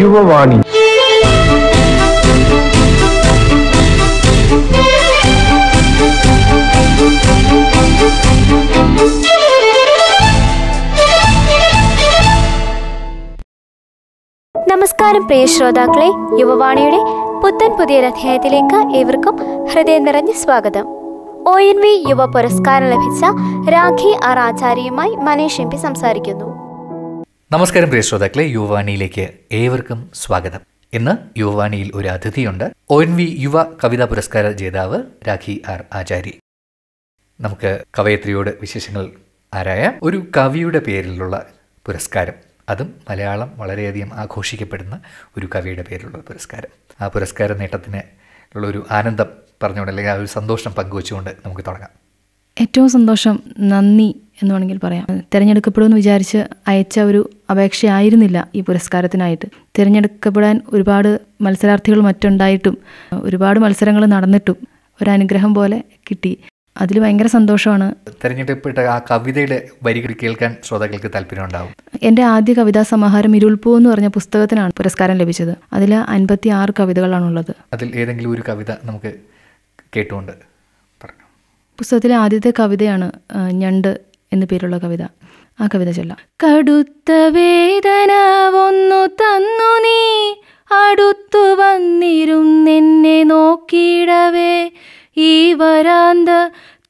യുവവാണി നമസ്കാരം പ്രിയ ശ്രോതാക്കളെ യുവവാണിയുടെ പുത്തൻ അധ്യായത്തിലേക്ക് ഏവർക്കും ഹൃദയം നിറഞ്ഞ സ്വാഗതം ഒ എൻ വി യുവ പുരസ്കാരം ലഭിച്ച രാഖി ആർ ആചാര്യയുമായി മനീഷ് എം പി സംസാരിക്കുന്നു നമസ്കാരം പ്രിയ ശ്രോതാക്കളെ യുവവാണിയിലേക്ക് ഏവർക്കും സ്വാഗതം ഇന്ന് യുവവാണിയിൽ ഒരു അതിഥിയുണ്ട് ഒ എൻ വി യുവ കവിതാ പുരസ്കാര ജേതാവ് രാഖി ആർ ആചാരി നമുക്ക് കവയത്രിയോട് വിശേഷങ്ങൾ ആരായ ഒരു കവിയുടെ പേരിലുള്ള പുരസ്കാരം അതും മലയാളം വളരെയധികം ആഘോഷിക്കപ്പെടുന്ന ഒരു കവിയുടെ പേരിലുള്ള പുരസ്കാരം ആ പുരസ്കാര നേട്ടത്തിന് ഉള്ള ഒരു ആനന്ദം പറഞ്ഞുകൊണ്ട് അല്ലെങ്കിൽ ആ ഒരു സന്തോഷം പങ്കുവെച്ചുകൊണ്ട് നമുക്ക് തുടങ്ങാം ഏറ്റവും സന്തോഷം നന്ദി എന്ന് വേണമെങ്കിൽ പറയാം തിരഞ്ഞെടുക്കപ്പെടുമെന്ന് വിചാരിച്ച് അയച്ച ഒരു അപേക്ഷയായിരുന്നില്ല ഈ പുരസ്കാരത്തിനായിട്ട് തിരഞ്ഞെടുക്കപ്പെടാൻ ഒരുപാട് മത്സരാർത്ഥികൾ മറ്റുണ്ടായിട്ടും ഒരുപാട് മത്സരങ്ങൾ നടന്നിട്ടും ഒരനുഗ്രഹം പോലെ കിട്ടി അതിൽ ഭയങ്കര സന്തോഷമാണ് തിരഞ്ഞെടുക്കപ്പെട്ട ആ കവിതയുടെ വരികൾ കേൾക്കാൻ ശ്രോതാക്കൾക്ക് താല്പര്യമുണ്ടാവും എൻ്റെ ആദ്യ കവിതാ സമാഹാരം ഇരുൾപ്പൂ എന്ന് പറഞ്ഞ പുസ്തകത്തിനാണ് പുരസ്കാരം ലഭിച്ചത് അതിൽ അൻപത്തി ആറ് കവിതകളാണുള്ളത് അതിൽ ഏതെങ്കിലും ഒരു കവിത നമുക്ക് കേട്ടുകൊണ്ട് പുസ്തകത്തിലെ ആദ്യത്തെ കവിതയാണ് ഞണ്ട് എന്നു പേരുള്ള കവിത ആ കവിത ചൊല്ല കടുത്ത വേദന ഒന്നു തന്നു നീ അടുത്തു വന്നിരുന്നെന്നെ നോക്കിയിടവേ ഈ വരാന്ത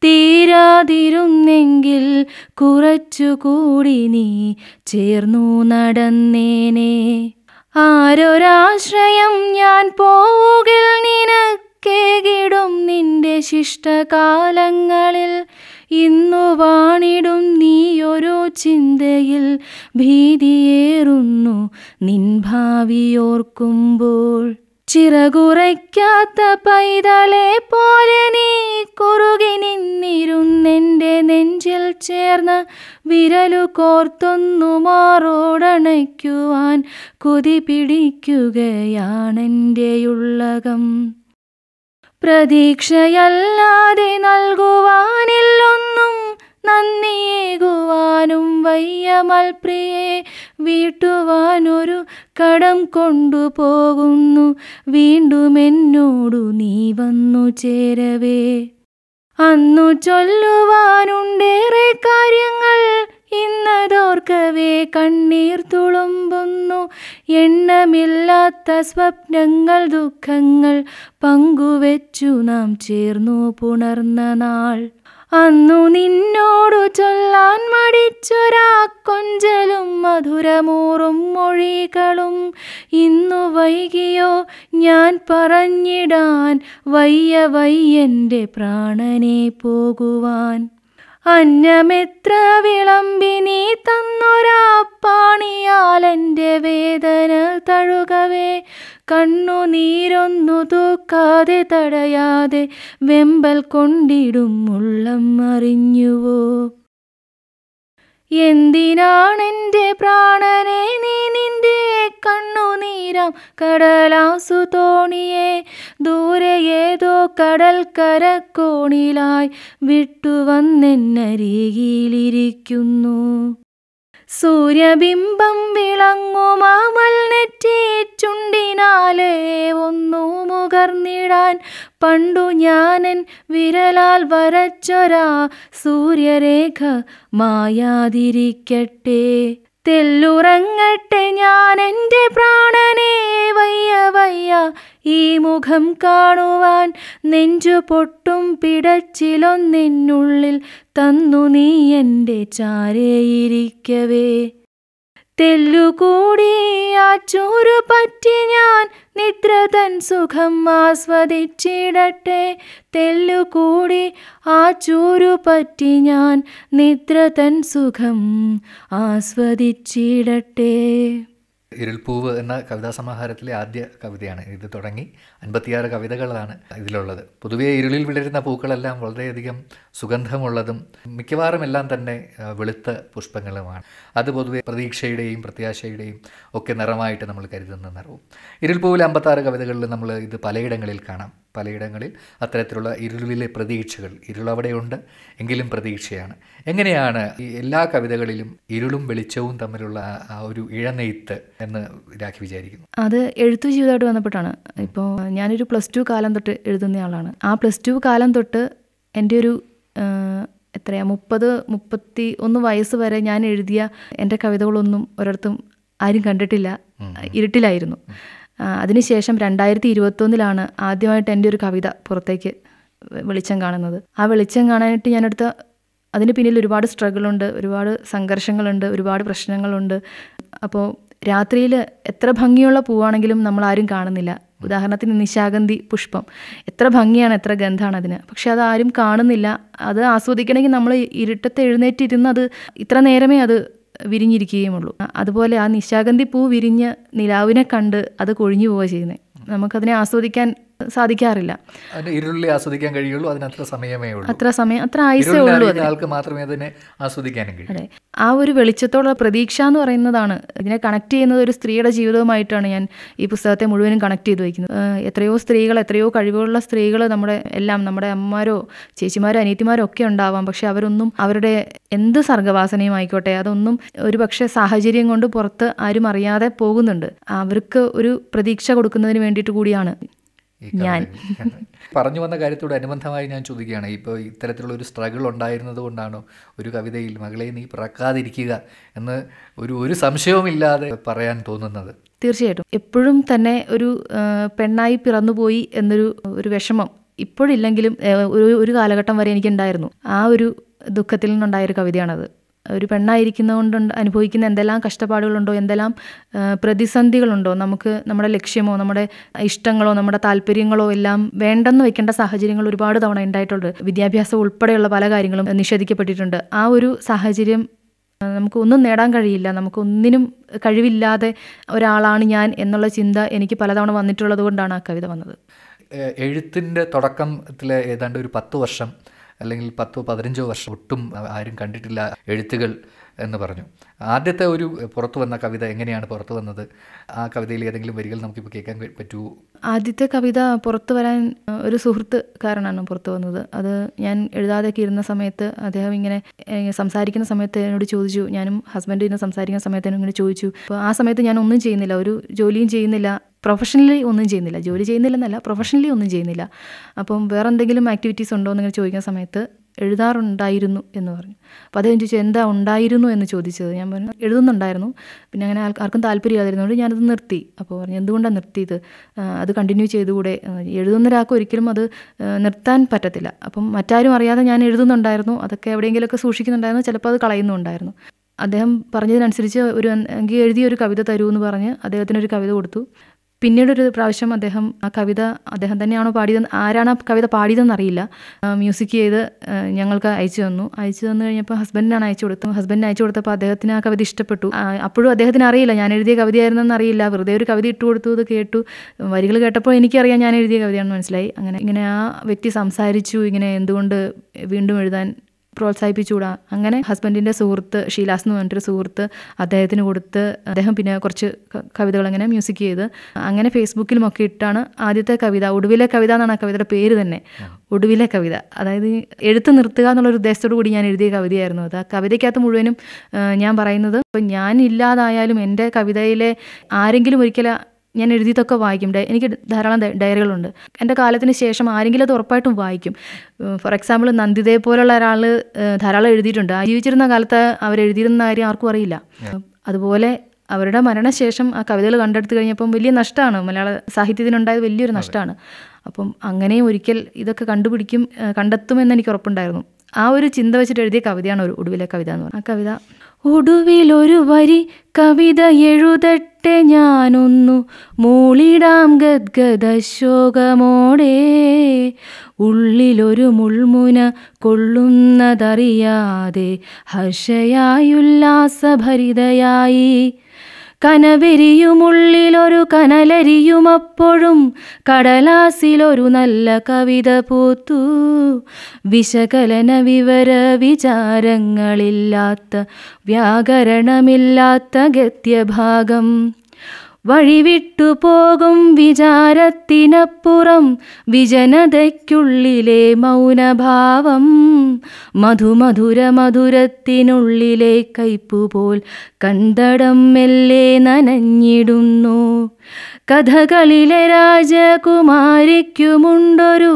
തീരാതിരുന്നെങ്കിൽ കുറച്ചുകൂടി നീ ചേർന്നു നടന്നേനെ ആരൊരാശ്രയം ഞാൻ പോവുകിൽ നിനക്കേകിടും നിന്റെ ശിഷ്ടകാലങ്ങളിൽ ഇന്നു വാണിടും നീയൊരു ചിന്തയിൽ ഭീതിയേറുന്നു നിൻ ചിറകുറയ്ക്കാത്ത പൈതലെ പോലെ നീ കുറുകി നിന്നിരുന്നെൻ്റെ നെഞ്ചിൽ ചേർന്ന് വിരലു കോർത്തൊന്നു മാറോടണയ്ക്കുവാൻ കൊതി പിടിക്കുകയാണെൻ്റെ ഉള്ളകം പ്രതീക്ഷയല്ലാതെ നൽകുവാനില്ലൊന്നും നന്ദിയേകുവാനും വയ്യ മൽപ്രിയെ വീട്ടുവാനൊരു കടം കൊണ്ടുപോകുന്നു വീണ്ടും എന്നോടു നീ വന്നു ചേരവേ അന്നു ചൊല്ലുവാനുണ്ടേറെ കാര്യങ്ങൾ ഇന്നതോർക്കവേ കണ്ണീർ തുളുമ്പുന്നു എണ്ണമില്ലാത്ത സ്വപ്നങ്ങൾ ദുഃഖങ്ങൾ പങ്കുവെച്ചു നാം ചേർന്നു പുണർന്ന നാൾ അന്നു നിന്നോടു ചൊല്ലാൻ മടിച്ചൊരാ കൊഞ്ചലും മധുരമൂറും മൊഴികളും ഇന്നു വൈകിയോ ഞാൻ പറഞ്ഞിടാൻ വയ്യ വയ്യൻ്റെ പ്രാണനെ പോകുവാൻ അന്നമെത്ര വിളമ്പിനി തന്നൊരാപ്പാണിയാലെൻ്റെ വേദന തഴുകവേ കണ്ണു നീരൊന്നു തൂക്കാതെ തടയാതെ വെമ്പൽ കൊണ്ടിടും ഉള്ളം അറിഞ്ഞുവോ എന്തിനാണെൻ്റെ പ്രാണനെ നീ നിന്റെ കണ്ണുനീരം കടലാസു തോണിയെ ദൂരെ ഏതോ കരക്കോണിലായി വിട്ടുവന്നെന്നരികിലിരിക്കുന്നു സൂര്യബിംബം വിളങ്ങുമാമൽ നെറ്റിച്ചുണ്ടിനാലേ ഒന്നു മുകർന്നിടാൻ പണ്ടു ഞാനൻ വിരലാൽ വരച്ചൊരാ സൂര്യരേഖ മായാതിരിക്കട്ടെ തെല്ലുറങ്ങട്ടെ ഞാൻ എൻ്റെ പ്രാണനെ വയ്യ വയ്യ ഈ മുഖം കാണുവാൻ നെഞ്ചു പൊട്ടും പിടച്ചിലൊന്നിനുള്ളിൽ തന്നു നീ എൻ്റെ ചാരയിരിക്കവേ തെല്ലുകൂടി ആ ചോറ് പറ്റി ഞാൻ നിദ്ര തൻ സുഖം ആസ്വദിച്ചിടട്ടെ തെല്ലുകൂടി ആ ചൂരു പറ്റി ഞാൻ നിദ്ര തൻ സുഖം ആസ്വദിച്ചിടട്ടെ ഇരുൾപൂവ് എന്ന കവിതാ സമാഹാരത്തിലെ ആദ്യ കവിതയാണ് ഇത് തുടങ്ങി അൻപത്തിയാറ് കവിതകളാണ് ഇതിലുള്ളത് പൊതുവെ ഇരുളിൽ വിടരുന്ന പൂക്കളെല്ലാം വളരെയധികം സുഗന്ധമുള്ളതും മിക്കവാറും എല്ലാം തന്നെ വെളുത്ത പുഷ്പങ്ങളുമാണ് അത് പൊതുവെ പ്രതീക്ഷയുടെയും പ്രത്യാശയുടെയും ഒക്കെ നിറമായിട്ട് നമ്മൾ കരുതുന്ന നിറവും ഇരുൾപൂവിൽ അമ്പത്താറ് കവിതകളിൽ നമ്മൾ ഇത് പലയിടങ്ങളിൽ കാണാം പലയിടങ്ങളിൽ അത്തരത്തിലുള്ള ഇരുളിലെ പ്രതീക്ഷകൾ ഇരുളവിടെയുണ്ട് എങ്കിലും പ്രതീക്ഷയാണ് എങ്ങനെയാണ് ഈ എല്ലാ കവിതകളിലും ഇരുളും വെളിച്ചവും തമ്മിലുള്ള ആ ഒരു ഇഴനെയ്ത്ത് എന്ന് രാഖി വിചാരിക്കുന്നു അത് എഴുത്തു ജീവിതമായിട്ട് ബന്ധപ്പെട്ടാണ് ഇപ്പോൾ ഞാനൊരു പ്ലസ് ടു കാലം തൊട്ട് എഴുതുന്നയാളാണ് ആ പ്ലസ് ടു കാലം തൊട്ട് എൻ്റെ ഒരു എത്രയാ മുപ്പത് മുപ്പത്തി ഒന്ന് വയസ്സ് വരെ ഞാൻ എഴുതിയ എൻ്റെ കവിതകളൊന്നും ഒരിടത്തും ആരും കണ്ടിട്ടില്ല ഇരുട്ടിലായിരുന്നു അതിനുശേഷം രണ്ടായിരത്തി ഇരുപത്തൊന്നിലാണ് ആദ്യമായിട്ട് എൻ്റെ ഒരു കവിത പുറത്തേക്ക് വെളിച്ചം കാണുന്നത് ആ വെളിച്ചം കാണാനായിട്ട് ഞാനെടുത്ത അതിന് പിന്നിൽ ഒരുപാട് സ്ട്രഗിളുണ്ട് ഒരുപാട് സംഘർഷങ്ങളുണ്ട് ഒരുപാട് പ്രശ്നങ്ങളുണ്ട് അപ്പോൾ രാത്രിയിൽ എത്ര ഭംഗിയുള്ള പൂവാണെങ്കിലും നമ്മൾ ആരും കാണുന്നില്ല ഉദാഹരണത്തിന് നിശാഗന്ധി പുഷ്പം എത്ര ഭംഗിയാണ് എത്ര ഗന്ധമാണ് അതിന് പക്ഷെ അത് ആരും കാണുന്നില്ല അത് ആസ്വദിക്കണമെങ്കിൽ നമ്മൾ ഇരുട്ടത്ത് എഴുന്നേറ്റിരുന്ന് അത് ഇത്ര നേരമേ അത് ഉള്ളൂ അതുപോലെ ആ നിശാഗന്ധി പൂ വിരിഞ്ഞ് നിലാവിനെ കണ്ട് അത് കൊഴിഞ്ഞു പോവുക ചെയ്യുന്നത് നമുക്കതിനെ ആസ്വദിക്കാൻ സാധിക്കാറില്ല ഇരുളിലെ ആസ്വദിക്കാൻ കഴിയുള്ളൂ അതിനത്ര സമയമേ ഉള്ളൂ അത്ര സമയം അത്ര ആയുസേ ഉള്ളൂ ആൾക്ക് മാത്രമേ അതിനെ ആസ്വദിക്കാനും അതെ ആ ഒരു വെളിച്ചത്തോടുള്ള പ്രതീക്ഷ എന്ന് പറയുന്നതാണ് ഇതിനെ കണക്ട് ചെയ്യുന്നത് ഒരു സ്ത്രീയുടെ ജീവിതവുമായിട്ടാണ് ഞാൻ ഈ പുസ്തകത്തെ മുഴുവനും കണക്ട് ചെയ്ത് വയ്ക്കുന്നത് എത്രയോ സ്ത്രീകൾ എത്രയോ കഴിവുള്ള സ്ത്രീകൾ നമ്മുടെ എല്ലാം നമ്മുടെ അമ്മമാരോ ചേച്ചിമാരോ അനിയത്തിമാരോ ഒക്കെ ഉണ്ടാവാം പക്ഷെ അവരൊന്നും അവരുടെ എന്ത് സർഗവാസനയും ആയിക്കോട്ടെ അതൊന്നും ഒരു പക്ഷേ സാഹചര്യം കൊണ്ട് പുറത്ത് ആരും അറിയാതെ പോകുന്നുണ്ട് അവർക്ക് ഒരു പ്രതീക്ഷ കൊടുക്കുന്നതിന് വേണ്ടിയിട്ട് കൂടിയാണ് ഞാൻ പറഞ്ഞു വന്ന കാര്യത്തോട് അനുബന്ധമായി ഞാൻ ചോദിക്കുകയാണ് ഇപ്പോൾ ഇത്തരത്തിലുള്ള ഒരു സ്ട്രഗിൾ ഉണ്ടായിരുന്നത് കൊണ്ടാണോ ഒരു കവിതയിൽ മകളെ നീ പിറക്കാതിരിക്കുക എന്ന് ഒരു ഒരു സംശയവുമില്ലാതെ പറയാൻ തോന്നുന്നത് തീർച്ചയായിട്ടും എപ്പോഴും തന്നെ ഒരു പെണ്ണായി പിറന്നുപോയി എന്നൊരു ഒരു വിഷമം ഇപ്പോഴില്ലെങ്കിലും ഒരു ഒരു കാലഘട്ടം വരെ എനിക്കുണ്ടായിരുന്നു ആ ഒരു ദുഃഖത്തിൽ ഒരു കവിതയാണത് ഒരു പെണ്ണായിരിക്കുന്നതുകൊണ്ട് അനുഭവിക്കുന്ന എന്തെല്ലാം കഷ്ടപ്പാടുകളുണ്ടോ എന്തെല്ലാം പ്രതിസന്ധികളുണ്ടോ നമുക്ക് നമ്മുടെ ലക്ഷ്യമോ നമ്മുടെ ഇഷ്ടങ്ങളോ നമ്മുടെ താല്പര്യങ്ങളോ എല്ലാം വേണ്ടെന്ന് വെക്കേണ്ട സാഹചര്യങ്ങൾ ഒരുപാട് തവണ ഉണ്ടായിട്ടുണ്ട് വിദ്യാഭ്യാസം ഉൾപ്പെടെയുള്ള പല കാര്യങ്ങളും നിഷേധിക്കപ്പെട്ടിട്ടുണ്ട് ആ ഒരു സാഹചര്യം നമുക്ക് ഒന്നും നേടാൻ കഴിയില്ല നമുക്ക് ഒന്നിനും കഴിവില്ലാതെ ഒരാളാണ് ഞാൻ എന്നുള്ള ചിന്ത എനിക്ക് പലതവണ വന്നിട്ടുള്ളത് കൊണ്ടാണ് ആ കവിത വന്നത് എഴുത്തിൻ്റെ തുടക്കത്തിലെ ഏതാണ്ട് ഒരു പത്ത് വർഷം അല്ലെങ്കിൽ പത്തോ പതിനഞ്ചോ വർഷം ഒട്ടും ആരും കണ്ടിട്ടില്ല എഴുത്തുകൾ എന്ന് പറഞ്ഞു ആദ്യത്തെ ഒരു പുറത്തു വന്ന കവിത എങ്ങനെയാണ് പുറത്തു വന്നത് ആ കവിതയിൽ ഏതെങ്കിലും വരികൾ നമുക്കിപ്പോൾ കേൾക്കാൻ പറ്റുമോ ആദ്യത്തെ കവിത പുറത്തു വരാൻ ഒരു സുഹൃത്ത് കാരണമാണ് പുറത്തു വന്നത് അത് ഞാൻ എഴുതാതെയൊക്കെ ഇരുന്ന സമയത്ത് അദ്ദേഹം ഇങ്ങനെ സംസാരിക്കുന്ന സമയത്ത് എന്നോട് ചോദിച്ചു ഞാനും ഹസ്ബൻഡ് ഇരുന്ന് സംസാരിക്കുന്ന സമയത്ത് എന്നോട് ചോദിച്ചു അപ്പോൾ ആ സമയത്ത് ഞാൻ ഒന്നും ചെയ്യുന്നില്ല ഒരു ജോലിയും ചെയ്യുന്നില്ല പ്രൊഫഷണലി ഒന്നും ചെയ്യുന്നില്ല ജോലി ചെയ്യുന്നില്ലെന്നല്ല പ്രൊഫഷണലി ഒന്നും ചെയ്യുന്നില്ല അപ്പം വേറെ എന്തെങ്കിലും ആക്ടിവിറ്റീസ് ഉണ്ടോ എന്നിങ്ങനെ ചോദിക്കുന്ന സമയത്ത് എഴുതാറുണ്ടായിരുന്നു എന്ന് പറഞ്ഞു അപ്പോൾ അദ്ദേഹം ചോദിച്ചു എന്താ ഉണ്ടായിരുന്നു എന്ന് ചോദിച്ചത് ഞാൻ പറഞ്ഞു എഴുതുന്നുണ്ടായിരുന്നു പിന്നെ അങ്ങനെ ആർക്കും താല്പര്യമില്ലാതിരുന്നതുകൊണ്ട് ഞാനത് നിർത്തി അപ്പോൾ പറഞ്ഞു എന്തുകൊണ്ടാണ് നിർത്തിയത് അത് കണ്ടിന്യൂ ചെയ്തുകൂടെ എഴുതുന്നൊരാൾക്ക് ഒരിക്കലും അത് നിർത്താൻ പറ്റത്തില്ല അപ്പം മറ്റാരും അറിയാതെ ഞാൻ എഴുതുന്നുണ്ടായിരുന്നു അതൊക്കെ എവിടെയെങ്കിലുമൊക്കെ സൂക്ഷിക്കുന്നുണ്ടായിരുന്നു ചിലപ്പോൾ അത് കളയുന്നുണ്ടായിരുന്നു അദ്ദേഹം പറഞ്ഞതിനനുസരിച്ച് ഒരു എനിക്ക് എഴുതിയ ഒരു കവിത തരൂ എന്ന് പറഞ്ഞ് അദ്ദേഹത്തിനൊരു കവിത കൊടുത്തു പിന്നീട് ഒരു പ്രാവശ്യം അദ്ദേഹം ആ കവിത അദ്ദേഹം തന്നെയാണോ പാടിയത് ആരാണ് ആ കവിത പാടിയതെന്ന് അറിയില്ല മ്യൂസിക് ചെയ്ത് ഞങ്ങൾക്ക് അയച്ചു തന്നു അയച്ചു തന്നു കഴിഞ്ഞപ്പോൾ ഹസ്ബൻഡിനാണ് അയച്ചു കൊടുത്തത് ഹസ്ബൻഡിന് അയച്ചു കൊടുത്തപ്പോൾ അദ്ദേഹത്തിന് ആ കവിത ഇഷ്ടപ്പെട്ടു അപ്പോഴും അദ്ദേഹത്തിന് അറിയില്ല ഞാൻ എഴുതിയ കവിതയായിരുന്നെന്ന് അറിയില്ല വെറുതെ ഒരു കവിത ഇട്ട് കൊടുത്തു കേട്ടു വരികൾ കേട്ടപ്പോൾ എനിക്കറിയാം ഞാൻ എഴുതിയ കവിതയാണെന്ന് മനസ്സിലായി അങ്ങനെ ഇങ്ങനെ ആ വ്യക്തി സംസാരിച്ചു ഇങ്ങനെ എന്തുകൊണ്ട് വീണ്ടും എഴുതാൻ പ്രോത്സാഹിപ്പിച്ചുകൂടാ അങ്ങനെ ഹസ്ബൻഡിൻ്റെ സുഹൃത്ത് ഷീലാസ് എന്ന് പറഞ്ഞിട്ടൊരു സുഹൃത്ത് അദ്ദേഹത്തിന് കൊടുത്ത് അദ്ദേഹം പിന്നെ കുറച്ച് കവിതകൾ അങ്ങനെ മ്യൂസിക് ചെയ്ത് അങ്ങനെ ഒക്കെ ഇട്ടാണ് ആദ്യത്തെ കവിത ഒടുവിലെ കവിത എന്നാണ് ആ കവിതയുടെ പേര് തന്നെ ഒടുവിലെ കവിത അതായത് എഴുത്ത് നിർത്തുക എന്നുള്ളൊരു ഉദ്ദേശത്തോടു കൂടി ഞാൻ എഴുതിയ കവിതയായിരുന്നു അത് ആ കവിതയ്ക്കകത്ത് മുഴുവനും ഞാൻ പറയുന്നത് ഇപ്പം ഞാൻ എൻ്റെ കവിതയിലെ ആരെങ്കിലും ഒരിക്കലും ഞാൻ എഴുതിയതൊക്കെ വായിക്കും എനിക്ക് ധാരാളം ഡയറികളുണ്ട് എൻ്റെ കാലത്തിന് ശേഷം ആരെങ്കിലും അത് ഉറപ്പായിട്ടും വായിക്കും ഫോർ എക്സാമ്പിൾ നന്ദിതയെ പോലുള്ള ഒരാൾ ധാരാളം എഴുതിയിട്ടുണ്ട് ജീവിച്ചിരുന്ന കാലത്ത് എഴുതിയിരുന്ന കാര്യം ആർക്കും അറിയില്ല അതുപോലെ അവരുടെ മരണശേഷം ആ കവിതകൾ കണ്ടെടുത്തു കഴിഞ്ഞപ്പം വലിയ നഷ്ടമാണ് മലയാള സാഹിത്യത്തിനുണ്ടായത് വലിയൊരു നഷ്ടമാണ് അപ്പം അങ്ങനെയും ഒരിക്കൽ ഇതൊക്കെ കണ്ടുപിടിക്കും കണ്ടെത്തുമെന്ന് എനിക്ക് ഉറപ്പുണ്ടായിരുന്നു ആ ഒരു ചിന്ത വെച്ചിട്ട് എഴുതിയ കവിതയാണ് ഒരു ഒടുവിലെ കവിത എന്ന് പറഞ്ഞാൽ ആ കവിത ഒടുവിലൊരു വരി കവിത എഴുതട്ടെ ഞാനൊന്നു മൂളിടാം ശോകമോടെ ഉള്ളിലൊരു മുൾമുന കൊള്ളുന്നതറിയാതെ ഹർഷയായുല്ലാസഭരിതയായി കനവെരിയുമുള്ളിലൊരു കനലരിയുമപ്പോഴും കടലാസിലൊരു നല്ല കവിത പൂത്തു വിശകലന വിവര വിചാരങ്ങളില്ലാത്ത വ്യാകരണമില്ലാത്ത ഗത്യഭാഗം പോകും വിചാരത്തിനപ്പുറം വിജനതയ്ക്കുള്ളിലെ മൗനഭാവം മധുമധുര മധുരത്തിനുള്ളിലെ കയ്പുപോൽ കന്തടം മെല്ലെ നനഞ്ഞിടുന്നു കഥകളിലെ രാജകുമാരിക്കുമുണ്ടൊരു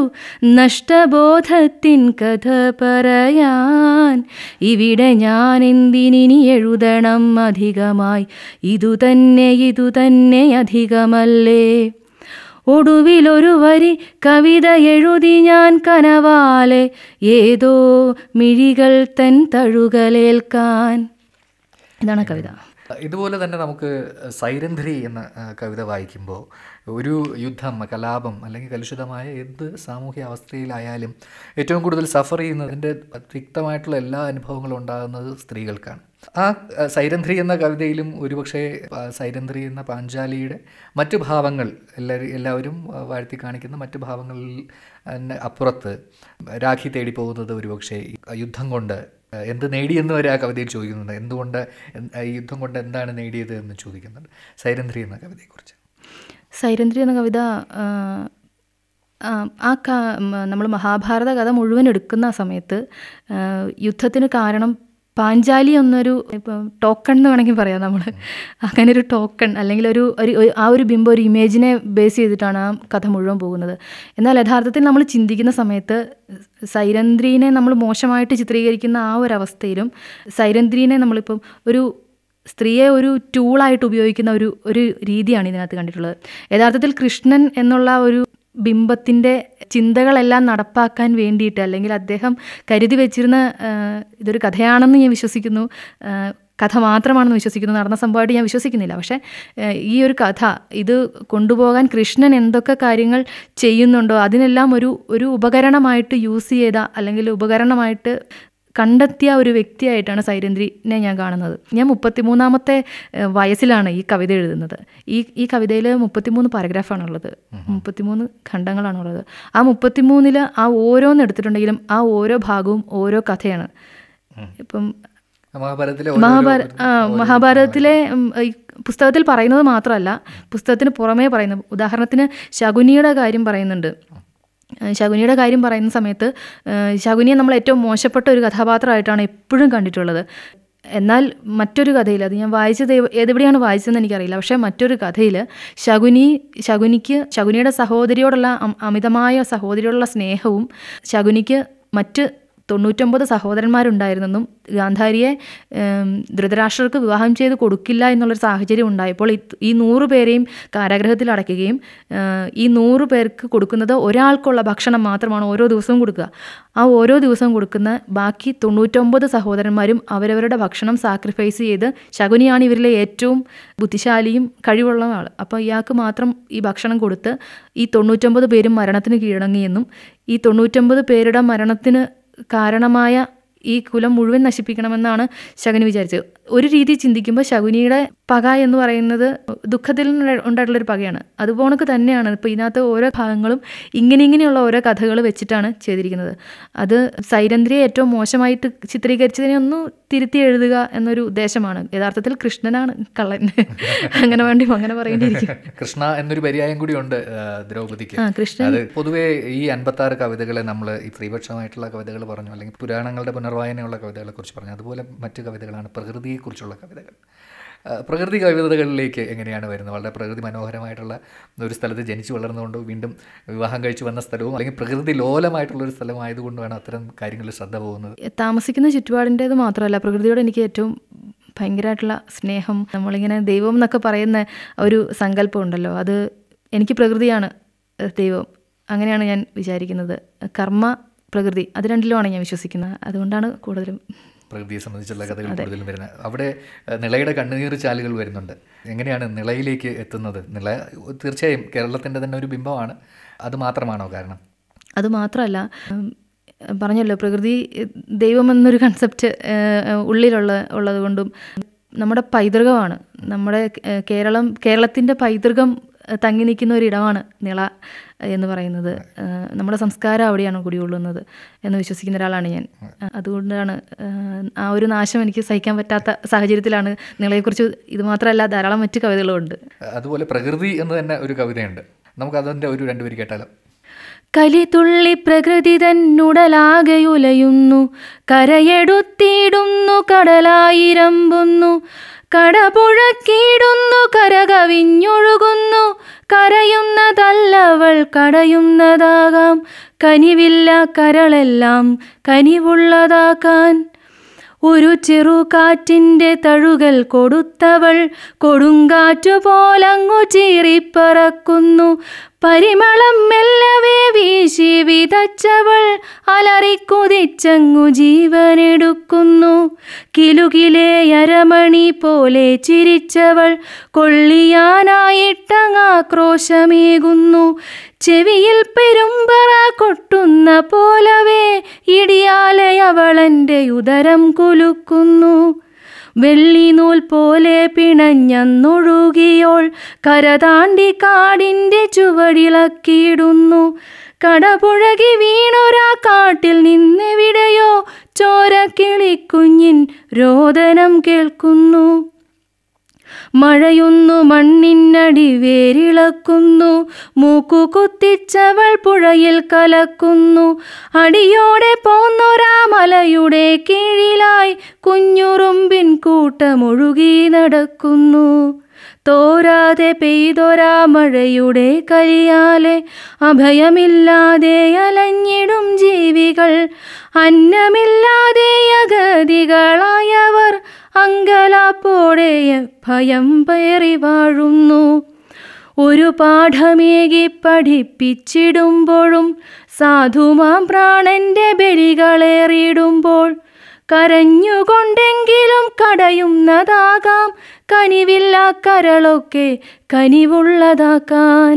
നഷ്ടബോധത്തിൻ കഥ പറയാൻ ഇവിടെ ഞാൻ എന്തിനി എഴുതണം അധികമായി ഇതുതന്നെ ഇതുതന്നെ പിന്നെ അധികമല്ലേ ഒടുവിലൊരു വരി കവിത എഴുതി ഞാൻ കനവാലെ ഏതോ മിഴികൾ തൻ തഴുകലേൽക്കാൻ ഇതാണ് കവിത ഇതുപോലെ തന്നെ നമുക്ക് സൈരന്ധ്രി എന്ന കവിത വായിക്കുമ്പോൾ ഒരു യുദ്ധം കലാപം അല്ലെങ്കിൽ കലുഷിതമായ എന്ത് സാമൂഹ്യ അവസ്ഥയിലായാലും ഏറ്റവും കൂടുതൽ സഫർ ചെയ്യുന്നതിൻ്റെ വ്യക്തമായിട്ടുള്ള എല്ലാ അനുഭവങ്ങളും ഉണ്ടാകുന്നത് സ്ത്രീകൾക്കാണ് ആ സൈരന്ധ്രി എന്ന കവിതയിലും ഒരുപക്ഷെ സൈരന്ധ്രി എന്ന പാഞ്ചാലിയുടെ മറ്റു ഭാവങ്ങൾ എല്ലാവരും എല്ലാവരും വാഴ്ത്തി കാണിക്കുന്ന മറ്റു ഭാവങ്ങളിൽ അപ്പുറത്ത് രാഖി തേടി പോകുന്നത് ഒരുപക്ഷെ യുദ്ധം കൊണ്ട് എന്ത് നേടിയെന്ന് വരെ ആ കവിതയിൽ ചോദിക്കുന്നുണ്ട് എന്തുകൊണ്ട് യുദ്ധം കൊണ്ട് എന്താണ് നേടിയത് എന്ന് ചോദിക്കുന്നുണ്ട് സൈരന്ധ്രി എന്ന കവിതയെക്കുറിച്ച് സൈരന്ധ്രി എന്ന കവിത ആ നമ്മൾ മഹാഭാരത കഥ മുഴുവൻ എടുക്കുന്ന സമയത്ത് യുദ്ധത്തിന് കാരണം പാഞ്ചാലി എന്നൊരു ഇപ്പം ടോക്കൺ എന്ന് വേണമെങ്കിൽ പറയാം നമ്മൾ അങ്ങനെ ഒരു ടോക്കൺ അല്ലെങ്കിൽ ഒരു ഒരു ആ ഒരു ബിംബം ഒരു ഇമേജിനെ ബേസ് ചെയ്തിട്ടാണ് ആ കഥ മുഴുവൻ പോകുന്നത് എന്നാൽ യഥാർത്ഥത്തിൽ നമ്മൾ ചിന്തിക്കുന്ന സമയത്ത് സൈരന്ധ്രീനെ നമ്മൾ മോശമായിട്ട് ചിത്രീകരിക്കുന്ന ആ ഒരു അവസ്ഥയിലും സൈരന്ധ്രീനെ നമ്മളിപ്പം ഒരു സ്ത്രീയെ ഒരു ടൂളായിട്ട് ഉപയോഗിക്കുന്ന ഒരു ഒരു രീതിയാണ് ഇതിനകത്ത് കണ്ടിട്ടുള്ളത് യഥാർത്ഥത്തിൽ കൃഷ്ണൻ എന്നുള്ള ഒരു ബിംബത്തിൻ്റെ ചിന്തകളെല്ലാം നടപ്പാക്കാൻ വേണ്ടിയിട്ട് അല്ലെങ്കിൽ അദ്ദേഹം കരുതി വെച്ചിരുന്ന ഇതൊരു കഥയാണെന്ന് ഞാൻ വിശ്വസിക്കുന്നു കഥ മാത്രമാണെന്ന് വിശ്വസിക്കുന്നു നടന്ന സംഭവമായിട്ട് ഞാൻ വിശ്വസിക്കുന്നില്ല പക്ഷേ ഈ ഒരു കഥ ഇത് കൊണ്ടുപോകാൻ കൃഷ്ണൻ എന്തൊക്കെ കാര്യങ്ങൾ ചെയ്യുന്നുണ്ടോ അതിനെല്ലാം ഒരു ഒരു ഉപകരണമായിട്ട് യൂസ് ചെയ്ത അല്ലെങ്കിൽ ഉപകരണമായിട്ട് കണ്ടെത്തിയ ഒരു വ്യക്തിയായിട്ടാണ് സൈരന്ധ്രിനെ ഞാൻ കാണുന്നത് ഞാൻ മുപ്പത്തിമൂന്നാമത്തെ വയസ്സിലാണ് ഈ കവിത എഴുതുന്നത് ഈ ഈ കവിതയിൽ മുപ്പത്തിമൂന്ന് പാരഗ്രാഫാണുള്ളത് മുപ്പത്തിമൂന്ന് ഖണ്ഡങ്ങളാണുള്ളത് ആ മുപ്പത്തിമൂന്നിൽ ആ ഓരോന്ന് എടുത്തിട്ടുണ്ടെങ്കിലും ആ ഓരോ ഭാഗവും ഓരോ കഥയാണ് ഇപ്പം മഹാഭാരതത്തിലെ മഹാഭാരതത്തിലെ പുസ്തകത്തിൽ പറയുന്നത് മാത്രമല്ല പുസ്തകത്തിന് പുറമേ പറയുന്നു ഉദാഹരണത്തിന് ശകുനിയുടെ കാര്യം പറയുന്നുണ്ട് ശകുനിയുടെ കാര്യം പറയുന്ന സമയത്ത് ശകുനിയെ നമ്മൾ ഏറ്റവും മോശപ്പെട്ട ഒരു കഥാപാത്രമായിട്ടാണ് എപ്പോഴും കണ്ടിട്ടുള്ളത് എന്നാൽ മറ്റൊരു കഥയിൽ അത് ഞാൻ വായിച്ചത് എതെവിടെയാണ് വായിച്ചതെന്ന് എനിക്കറിയില്ല പക്ഷേ മറ്റൊരു കഥയിൽ ശകുനി ശകുനിക്ക് ശകുനിയുടെ സഹോദരിയോടുള്ള അമിതമായ സഹോദരിയോടുള്ള സ്നേഹവും ശകുനിക്ക് മറ്റ് തൊണ്ണൂറ്റൊമ്പത് സഹോദരന്മാരുണ്ടായിരുന്നെന്നും ഗാന്ധാരിയെ ധൃതരാഷ്ട്രർക്ക് വിവാഹം ചെയ്ത് കൊടുക്കില്ല എന്നുള്ളൊരു സാഹചര്യം ഉണ്ടായപ്പോൾ ഈ നൂറ് പേരെയും കാരാഗ്രഹത്തിൽ അടയ്ക്കുകയും ഈ നൂറ് പേർക്ക് കൊടുക്കുന്നത് ഒരാൾക്കുള്ള ഭക്ഷണം മാത്രമാണ് ഓരോ ദിവസവും കൊടുക്കുക ആ ഓരോ ദിവസവും കൊടുക്കുന്ന ബാക്കി തൊണ്ണൂറ്റൊമ്പത് സഹോദരന്മാരും അവരവരുടെ ഭക്ഷണം സാക്രിഫൈസ് ചെയ്ത് ശകുനിയാണ് ഇവരിലെ ഏറ്റവും ബുദ്ധിശാലിയും കഴിവുള്ള ആൾ അപ്പോൾ ഇയാൾക്ക് മാത്രം ഈ ഭക്ഷണം കൊടുത്ത് ഈ തൊണ്ണൂറ്റൊമ്പത് പേരും മരണത്തിന് കീഴടങ്ങിയെന്നും ഈ തൊണ്ണൂറ്റൊമ്പത് പേരുടെ മരണത്തിന് കാരണമായ ഈ കുലം മുഴുവൻ നശിപ്പിക്കണമെന്നാണ് ശകുനി വിചാരിച്ചത് ഒരു രീതി ചിന്തിക്കുമ്പോൾ ശകുനിയുടെ പക എന്ന് പറയുന്നത് ദുഃഖത്തിൽ ഉണ്ടായിട്ടുള്ളൊരു പകയാണ് അതുപോണക്ക് തന്നെയാണ് ഇപ്പോൾ ഇതിനകത്ത് ഓരോ ഭാഗങ്ങളും ഇങ്ങനെ ഇങ്ങനെയുള്ള ഓരോ കഥകൾ വെച്ചിട്ടാണ് ചെയ്തിരിക്കുന്നത് അത് സൈരന്ധ്രിയെ ഏറ്റവും മോശമായിട്ട് ചിത്രീകരിച്ചതിനെ ഒന്ന് തിരുത്തി എഴുതുക എന്നൊരു ഉദ്ദേശമാണ് യഥാർത്ഥത്തിൽ കൃഷ്ണനാണ് കള്ളൻ അങ്ങനെ വേണ്ടി അങ്ങനെ പറയേണ്ടിയിരിക്കും കൃഷ്ണ എന്നൊരു പര്യായം കൂടി ഉണ്ട് ദ്രൗപദിക്ക് പൊതുവേ ഈ ആറ് കവിതകളെ നമ്മൾ ഈ സ്ത്രീപക്ഷമായിട്ടുള്ള കവിതകൾ പറഞ്ഞു അല്ലെങ്കിൽ പുരാണങ്ങളുടെ പുനർവായനയുള്ള കവിതകളെ കുറിച്ച് പറഞ്ഞു അതുപോലെ മറ്റു കവിതകളാണ് പ്രകൃതിയെക്കുറിച്ചുള്ള കവിതകൾ പ്രകൃതി കവിതകളിലേക്ക് എങ്ങനെയാണ് വരുന്നത് വളരെ പ്രകൃതി മനോഹരമായിട്ടുള്ള ഒരു സ്ഥലത്ത് ജനിച്ചു വളർന്നുകൊണ്ട് വീണ്ടും വിവാഹം കഴിച്ചു വന്ന സ്ഥലവും അല്ലെങ്കിൽ പ്രകൃതി ലോലമായിട്ടുള്ള ഒരു വേണം അത്തരം കാര്യങ്ങളിൽ ശ്രദ്ധ പോകുന്നത് താമസിക്കുന്ന ചുറ്റുപാടിൻ്റേത് മാത്രമല്ല പ്രകൃതിയോട് എനിക്ക് ഏറ്റവും ഭയങ്കരമായിട്ടുള്ള സ്നേഹം നമ്മളിങ്ങനെ ദൈവം എന്നൊക്കെ പറയുന്ന ഒരു സങ്കല്പം ഉണ്ടല്ലോ അത് എനിക്ക് പ്രകൃതിയാണ് ദൈവം അങ്ങനെയാണ് ഞാൻ വിചാരിക്കുന്നത് കർമ്മ പ്രകൃതി അത് രണ്ടിലുമാണ് ഞാൻ വിശ്വസിക്കുന്നത് അതുകൊണ്ടാണ് കൂടുതലും പ്രകൃതിയെ സംബന്ധിച്ചുള്ള കഥകൾ കൂടുതലും വരുന്നത് അവിടെ നിളയുടെ കണ്ണുനീർ ചാലുകൾ വരുന്നുണ്ട് എങ്ങനെയാണ് നിളയിലേക്ക് എത്തുന്നത് നിള തീർച്ചയായും കേരളത്തിൻ്റെ തന്നെ ഒരു ബിംബമാണ് അത് മാത്രമാണോ കാരണം അത് മാത്രമല്ല പറഞ്ഞല്ലോ പ്രകൃതി ദൈവം എന്നൊരു കൺസെപ്റ്റ് ഉള്ളിലുള്ള ഉള്ളതുകൊണ്ടും നമ്മുടെ പൈതൃകമാണ് നമ്മുടെ കേരളം കേരളത്തിൻ്റെ പൈതൃകം തങ്ങി നിൽക്കുന്ന ഒരിടമാണ് നിള എന്ന് പറയുന്നത് നമ്മുടെ സംസ്കാരം അവിടെയാണ് കുടികൊള്ളുന്നത് എന്ന് വിശ്വസിക്കുന്ന ഒരാളാണ് ഞാൻ അതുകൊണ്ടാണ് ആ ഒരു നാശം എനിക്ക് സഹിക്കാൻ പറ്റാത്ത സാഹചര്യത്തിലാണ് നിങ്ങളെക്കുറിച്ച് ഇത് മാത്രമല്ല ധാരാളം മറ്റു കവിതകളുമുണ്ട് അതുപോലെ പ്രകൃതി എന്ന് തന്നെ ഒരു കവിതയുണ്ട് നമുക്ക് അതിന്റെ ഒരു രണ്ടുപേര് കേട്ടാലോ കലിതുള്ളി പ്രകൃതി തന്നുടലാകെയുലയുന്നു കരയെടുത്തിടുന്നു കടലായിരമ്പുന്നു കടപുഴക്കിടുന്നു കരകവിഞ്ഞൊഴുകുന്നു അവൾ കടയുന്നതാകാം കനിവില്ല കരളെല്ലാം കനിവുള്ളതാക്കാൻ ഒരു കാറ്റിൻ്റെ തഴുകൽ കൊടുത്തവൾ കൊടുങ്കാറ്റുപോലങ്ങു ചീറിപ്പറക്കുന്നു പരിമളം മെല്ലവേ വീശി വിതച്ചവൾ അലറിക്കുതിച്ചങ്ങു ജീവനെടുക്കുന്നു കിലുകിലെ അരമണി പോലെ ചിരിച്ചവൾ കൊള്ളിയാനായിട്ടങ്ങാക്രോശമേകുന്നു ചെവിയിൽ പെരുമ്പറ കൊട്ടുന്ന പോലവേ ഇടിയാലയവളൻ്റെ ഉദരം കുലുക്കുന്നു വെള്ളിനൂൽ പോലെ പിണഞ്ഞൊഴുകിയോൾ കരതാണ്ടി കാടിൻ്റെ ചുവടിളക്കിയിടുന്നു കടപുഴകി വീണൊരാ കാട്ടിൽ നിന്നെവിടെയോ ചോരക്കിളിക്കുഞ്ഞിൻ രോദനം കേൾക്കുന്നു മഴയുന്നു മണ്ണിന്നടി വേരിളക്കുന്നു മൂക്കു കുത്തിച്ചവൾ പുഴയിൽ കലക്കുന്നു അടിയോടെ പോന്നൊരാ മലയുടെ കീഴിലായി കുഞ്ഞുറുമ്പിൻ കൂട്ടമൊഴുകി നടക്കുന്നു തോരാതെ പെയ്തൊരാ മഴയുടെ കലിയാലെ അഭയമില്ലാതെ അലഞ്ഞിടും ജീവികൾ അന്നമില്ലാതെ അഗതികളായവർ അങ്കലാപ്പോടെ ഭയം പേറി വാഴുന്നു ഒരു പാഠമേകി പഠിപ്പിച്ചിടുമ്പോഴും സാധുമാം പ്രാണന്റെ ബലികളേറിയിടുമ്പോൾ കരഞ്ഞുകൊണ്ടെങ്കിലും കടയുന്നതാകാം കനിവില്ല കരളൊക്കെ കനിവുള്ളതാക്കാൻ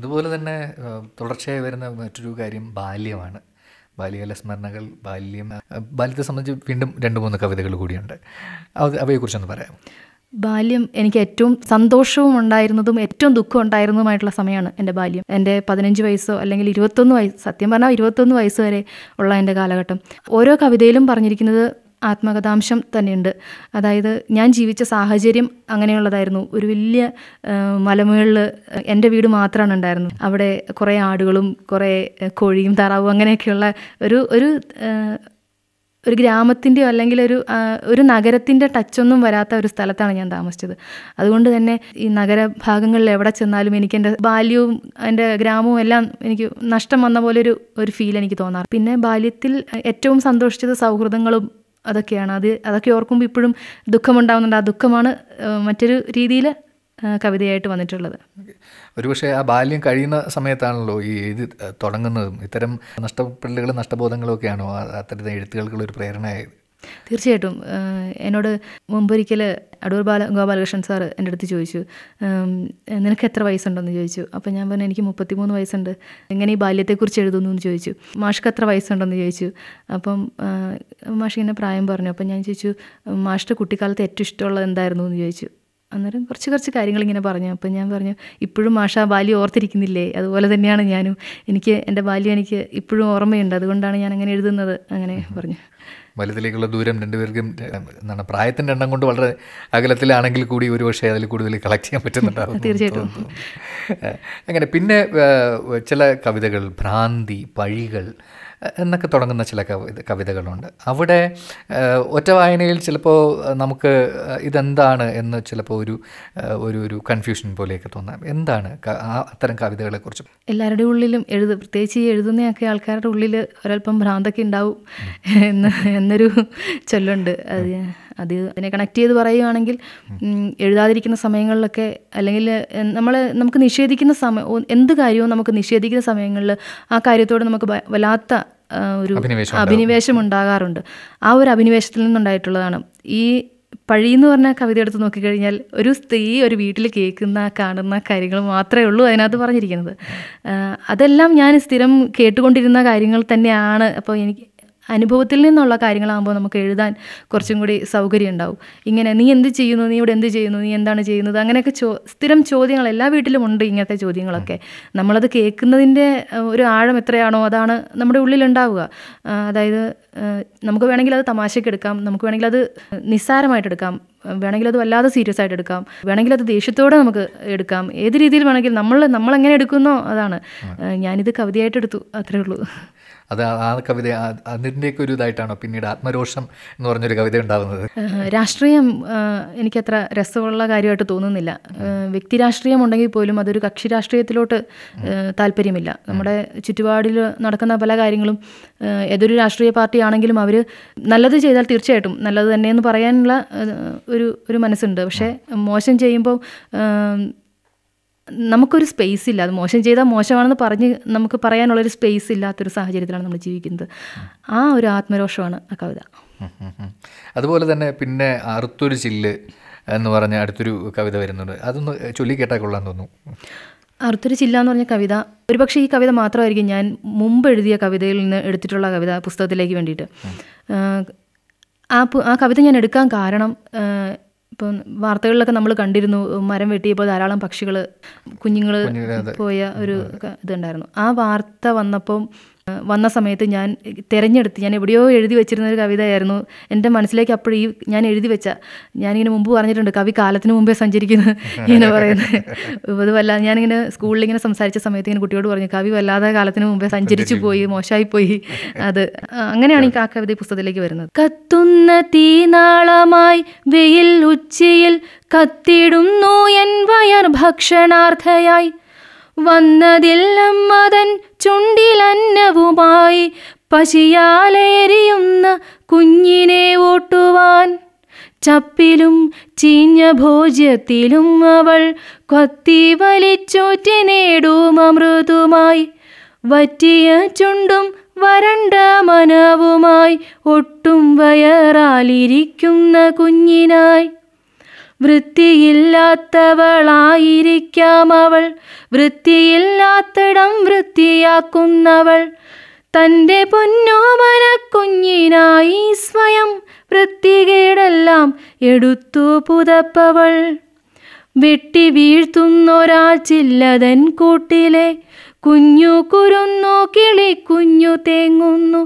അതുപോലെ തന്നെ തുടർച്ചയായി വരുന്ന മറ്റൊരു കാര്യം ബാല്യമാണ് ബാല്യകാല സ്മരണകൾ ബാല്യം ബാല്യത്തെ സംബന്ധിച്ച് വീണ്ടും രണ്ട് മൂന്ന് കവിതകൾ കൂടിയുണ്ട് അവയെക്കുറിച്ചൊന്ന് പറയാം ബാല്യം എനിക്ക് ഏറ്റവും സന്തോഷവും ഉണ്ടായിരുന്നതും ഏറ്റവും ദുഃഖം ഉണ്ടായിരുന്നതുമായിട്ടുള്ള സമയമാണ് എൻ്റെ ബാല്യം എൻ്റെ പതിനഞ്ച് വയസ്സോ അല്ലെങ്കിൽ ഇരുപത്തൊന്ന് വയസ്സ് സത്യം പറഞ്ഞാൽ ഇരുപത്തൊന്ന് വയസ്സ് വരെ ഉള്ള എൻ്റെ കാലഘട്ടം ഓരോ കവിതയിലും പറഞ്ഞിരിക്കുന്നത് ആത്മകഥാംശം തന്നെയുണ്ട് അതായത് ഞാൻ ജീവിച്ച സാഹചര്യം അങ്ങനെയുള്ളതായിരുന്നു ഒരു വലിയ മലമുകളിൽ എൻ്റെ വീട് മാത്രമാണ് ഉണ്ടായിരുന്നത് അവിടെ കുറേ ആടുകളും കുറേ കോഴിയും താറാവും അങ്ങനെയൊക്കെയുള്ള ഒരു ഒരു ഒരു ഗ്രാമത്തിൻ്റെയോ അല്ലെങ്കിൽ ഒരു ഒരു നഗരത്തിൻ്റെ ടച്ചൊന്നും വരാത്ത ഒരു സ്ഥലത്താണ് ഞാൻ താമസിച്ചത് അതുകൊണ്ട് തന്നെ ഈ നഗര ഭാഗങ്ങളിൽ എവിടെ ചെന്നാലും എനിക്ക് എൻ്റെ ബാല്യവും എൻ്റെ ഗ്രാമവും എല്ലാം എനിക്ക് നഷ്ടം വന്ന പോലെ ഒരു ഒരു ഫീൽ എനിക്ക് തോന്നാറ് പിന്നെ ബാല്യത്തിൽ ഏറ്റവും സന്തോഷിച്ചത് സൗഹൃദങ്ങളും അതൊക്കെയാണ് അത് അതൊക്കെ ഓർക്കുമ്പോൾ ഇപ്പോഴും ദുഃഖമുണ്ടാകുന്നുണ്ട് ആ ദുഃഖമാണ് മറ്റൊരു രീതിയിൽ കവിതയായിട്ട് വന്നിട്ടുള്ളത് ഒരുപക്ഷെ ആ ബാല്യം കഴിയുന്ന സമയത്താണല്ലോ ഈ എഴുതി തുടങ്ങുന്നതും ഇത്തരം നഷ്ടപ്പെടലുകളും നഷ്ടബോധങ്ങളും ഒക്കെയാണോ അത്തരത്തിൽ എഴുത്തുകൾക്കുള്ള ഒരു പ്രേരണയായത് തീർച്ചയായിട്ടും എന്നോട് മുമ്പൊരിക്കൽ അടൂർ ബാല ഗോപാലകൃഷ്ണൻ സാർ എൻ്റെ അടുത്ത് ചോദിച്ചു നിനക്ക് എത്ര വയസ്സുണ്ടെന്ന് ചോദിച്ചു അപ്പോൾ ഞാൻ പറഞ്ഞു എനിക്ക് മുപ്പത്തിമൂന്ന് വയസ്സുണ്ട് എങ്ങനെ ഈ ബാല്യത്തെക്കുറിച്ച് എഴുതുന്നു എന്ന് ചോദിച്ചു മാഷ്ക്ക് എത്ര വയസ്സുണ്ടെന്ന് ചോദിച്ചു അപ്പം മാഷ് ഇങ്ങനെ പ്രായം പറഞ്ഞു അപ്പം ഞാൻ ചോദിച്ചു മാഷിൻ്റെ കുട്ടിക്കാലത്ത് ഏറ്റവും ഇഷ്ടമുള്ളത് എന്തായിരുന്നു എന്ന് ചോദിച്ചു അന്നേരം കുറച്ച് കുറച്ച് കാര്യങ്ങൾ ഇങ്ങനെ പറഞ്ഞു അപ്പം ഞാൻ പറഞ്ഞു ഇപ്പോഴും മാഷ ബാല്യം ഓർത്തിരിക്കുന്നില്ലേ അതുപോലെ തന്നെയാണ് ഞാനും എനിക്ക് എൻ്റെ ബാല്യം എനിക്ക് ഇപ്പോഴും ഓർമ്മയുണ്ട് അതുകൊണ്ടാണ് ഞാൻ അങ്ങനെ എഴുതുന്നത് അങ്ങനെ പറഞ്ഞു വലുതിലേക്കുള്ള ദൂരം രണ്ടുപേർക്കും എന്താണ് പ്രായത്തിൻ്റെ എണ്ണം കൊണ്ട് വളരെ അകലത്തിലാണെങ്കിൽ കൂടി ഒരു പക്ഷേ അതിൽ കൂടുതൽ കളക്ട് ചെയ്യാൻ പറ്റുന്നുണ്ടാവും തീർച്ചയായിട്ടും അങ്ങനെ പിന്നെ ചില കവിതകൾ ഭ്രാന്തി പഴികൾ എന്നൊക്കെ തുടങ്ങുന്ന ചില കവിത കവിതകളുണ്ട് അവിടെ ഒറ്റ വായനയിൽ ചിലപ്പോൾ നമുക്ക് ഇതെന്താണ് എന്ന് ചിലപ്പോൾ ഒരു ഒരു ഒരു കൺഫ്യൂഷൻ പോലെയൊക്കെ തോന്നാം എന്താണ് അത്തരം കവിതകളെക്കുറിച്ച് എല്ലാവരുടെ ഉള്ളിലും എഴുത പ്രത്യേകിച്ച് ഈ എഴുതുന്നയൊക്കെ ആൾക്കാരുടെ ഉള്ളിൽ ഒരല്പം ഭ്രാന്തൊക്കെ ഉണ്ടാവും എന്ന് എന്നൊരു ചൊല്ലുണ്ട് അത് അത് അതിനെ കണക്ട് ചെയ്ത് പറയുകയാണെങ്കിൽ എഴുതാതിരിക്കുന്ന സമയങ്ങളിലൊക്കെ അല്ലെങ്കിൽ നമ്മൾ നമുക്ക് നിഷേധിക്കുന്ന സമയം എന്ത് കാര്യവും നമുക്ക് നിഷേധിക്കുന്ന സമയങ്ങളിൽ ആ കാര്യത്തോട് നമുക്ക് വല്ലാത്ത ഒരു അഭിനിവേശം ഉണ്ടാകാറുണ്ട് ആ ഒരു അഭിനിവേശത്തിൽ നിന്നുണ്ടായിട്ടുള്ളതാണ് ഈ പഴി എന്ന് പറഞ്ഞ കവിത എടുത്ത് നോക്കിക്കഴിഞ്ഞാൽ ഒരു സ്ത്രീ ഒരു വീട്ടിൽ കേൾക്കുന്ന കാണുന്ന കാര്യങ്ങൾ മാത്രമേ ഉള്ളൂ അതിനകത്ത് പറഞ്ഞിരിക്കുന്നത് അതെല്ലാം ഞാൻ സ്ഥിരം കേട്ടുകൊണ്ടിരുന്ന കാര്യങ്ങൾ തന്നെയാണ് അപ്പോൾ എനിക്ക് അനുഭവത്തിൽ നിന്നുള്ള കാര്യങ്ങളാകുമ്പോൾ നമുക്ക് എഴുതാൻ കുറച്ചും കൂടി സൗകര്യം ഉണ്ടാവും ഇങ്ങനെ നീ എന്ത് ചെയ്യുന്നു നീ ഇവിടെ എന്ത് ചെയ്യുന്നു നീ എന്താണ് ചെയ്യുന്നത് അങ്ങനെയൊക്കെ ചോ സ്ഥിരം ചോദ്യങ്ങൾ എല്ലാ വീട്ടിലും ഉണ്ട് ഇങ്ങനത്തെ ചോദ്യങ്ങളൊക്കെ നമ്മളത് കേൾക്കുന്നതിൻ്റെ ഒരു ആഴം എത്രയാണോ അതാണ് നമ്മുടെ ഉള്ളിലുണ്ടാവുക അതായത് നമുക്ക് വേണമെങ്കിൽ അത് തമാശയ്ക്ക് എടുക്കാം നമുക്ക് വേണമെങ്കിൽ അത് നിസ്സാരമായിട്ട് എടുക്കാം വേണമെങ്കിൽ അത് വല്ലാതെ സീരിയസ് ആയിട്ട് എടുക്കാം വേണമെങ്കിൽ അത് ദേഷ്യത്തോടെ നമുക്ക് എടുക്കാം ഏത് രീതിയിൽ വേണമെങ്കിൽ നമ്മൾ നമ്മൾ എങ്ങനെ എടുക്കുന്നോ അതാണ് ഞാനിത് കവിതയായിട്ട് എടുത്തു അത്രേ ഉള്ളൂ അത് ആ കവിത അതിൻ്റെയൊക്കെ ഒരു ഇതായിട്ടാണോ പിന്നീട് ആത്മരോഷം എന്ന് പറഞ്ഞൊരു കവിത ഉണ്ടാകുന്നത് രാഷ്ട്രീയം എനിക്കത്ര രസമുള്ള കാര്യമായിട്ട് തോന്നുന്നില്ല വ്യക്തി രാഷ്ട്രീയം ഉണ്ടെങ്കിൽ പോലും അതൊരു കക്ഷി രാഷ്ട്രീയത്തിലോട്ട് താല്പര്യമില്ല നമ്മുടെ ചുറ്റുപാടിൽ നടക്കുന്ന പല കാര്യങ്ങളും ഏതൊരു രാഷ്ട്രീയ പാർട്ടി ആണെങ്കിലും അവർ നല്ലത് ചെയ്താൽ തീർച്ചയായിട്ടും നല്ലത് തന്നെയെന്ന് പറയാനുള്ള ഒരു ഒരു മനസ്സുണ്ട് പക്ഷേ മോശം ചെയ്യുമ്പോൾ നമുക്കൊരു സ്പേസ് ഇല്ല അത് മോശം ചെയ്താൽ മോശമാണെന്ന് പറഞ്ഞ് നമുക്ക് പറയാനുള്ളൊരു സ്പേസ് ഇല്ലാത്തൊരു സാഹചര്യത്തിലാണ് നമ്മൾ ജീവിക്കുന്നത് ആ ഒരു ആത്മരോഷമാണ് ആ കവിത അതുപോലെ തന്നെ പിന്നെ അറുത്തൊരു ചില്ല് എന്ന് പറഞ്ഞ അടുത്തൊരു കവിത വരുന്നുണ്ട് അതൊന്ന് ചൊല്ലി കേട്ടാൽ കൊള്ളാൻ തോന്നുന്നു അറുത്തൊരു ചില്ല എന്ന് പറഞ്ഞ കവിത ഒരുപക്ഷെ ഈ കവിത മാത്രമായിരിക്കും ഞാൻ മുമ്പ് എഴുതിയ കവിതയിൽ നിന്ന് എടുത്തിട്ടുള്ള കവിത പുസ്തകത്തിലേക്ക് വേണ്ടിയിട്ട് ആ ആ കവിത ഞാൻ എടുക്കാൻ കാരണം ഇപ്പം വാർത്തകളിലൊക്കെ നമ്മൾ കണ്ടിരുന്നു മരം വെട്ടിയപ്പോൾ ധാരാളം പക്ഷികൾ കുഞ്ഞുങ്ങൾ പോയ ഒരു ഇതുണ്ടായിരുന്നു ആ വാർത്ത വന്നപ്പം വന്ന സമയത്ത് ഞാൻ തിരഞ്ഞെടുത്ത് ഞാൻ എവിടെയോ എഴുതി വെച്ചിരുന്ന ഒരു കവിതയായിരുന്നു എൻ്റെ മനസ്സിലേക്ക് അപ്പോൾ ഈ ഞാൻ എഴുതി വെച്ച ഞാനിങ്ങനെ മുമ്പ് പറഞ്ഞിട്ടുണ്ട് കവി കാലത്തിന് മുമ്പേ സഞ്ചരിക്കുന്നു ഇങ്ങനെ പറയുന്നത് ഇത് ഞാനിങ്ങനെ സ്കൂളിൽ ഇങ്ങനെ സംസാരിച്ച സമയത്ത് ഇങ്ങനെ കുട്ടിയോട് പറഞ്ഞു കവി വല്ലാതെ കാലത്തിന് മുമ്പേ സഞ്ചരിച്ചു പോയി മോശമായിപ്പോയി അത് അങ്ങനെയാണ് ഈ ആ കവിത പുസ്തകത്തിലേക്ക് വരുന്നത് കത്തുന്ന തീനാളമായി വെയിൽ ഉച്ചയിൽ കത്തിടുന്നു എൻ വയർ ഭക്ഷണാർത്ഥയായി മതൻ ചുണ്ടിലന്നവുമായി പശിയാലേരിയുന്ന കുഞ്ഞിനെ ഓട്ടുവാൻ ചപ്പിലും ചീഞ്ഞ ഭോജ്യത്തിലും അവൾ കൊത്തി വലിച്ചൂറ്റി നേടും അമൃതുമായി വറ്റിയ ചുണ്ടും വരണ്ട മനവുമായി ഒട്ടും വയറാലിരിക്കുന്ന കുഞ്ഞിനായി വൃത്തിയില്ലാത്തവളായിരിക്കാം അവൾ വൃത്തിയില്ലാത്തടം വൃത്തിയാക്കുന്നവൾ തൻ്റെ പൊന്നോമന കുഞ്ഞിനായി സ്വയം വൃത്തികേടെല്ലാം എടുത്തു പുതപ്പവൾ വെട്ടി ചില്ലതൻ കൂട്ടിലെ കുഞ്ഞു കുരുന്നു കിളി കുഞ്ഞു തേങ്ങുന്നു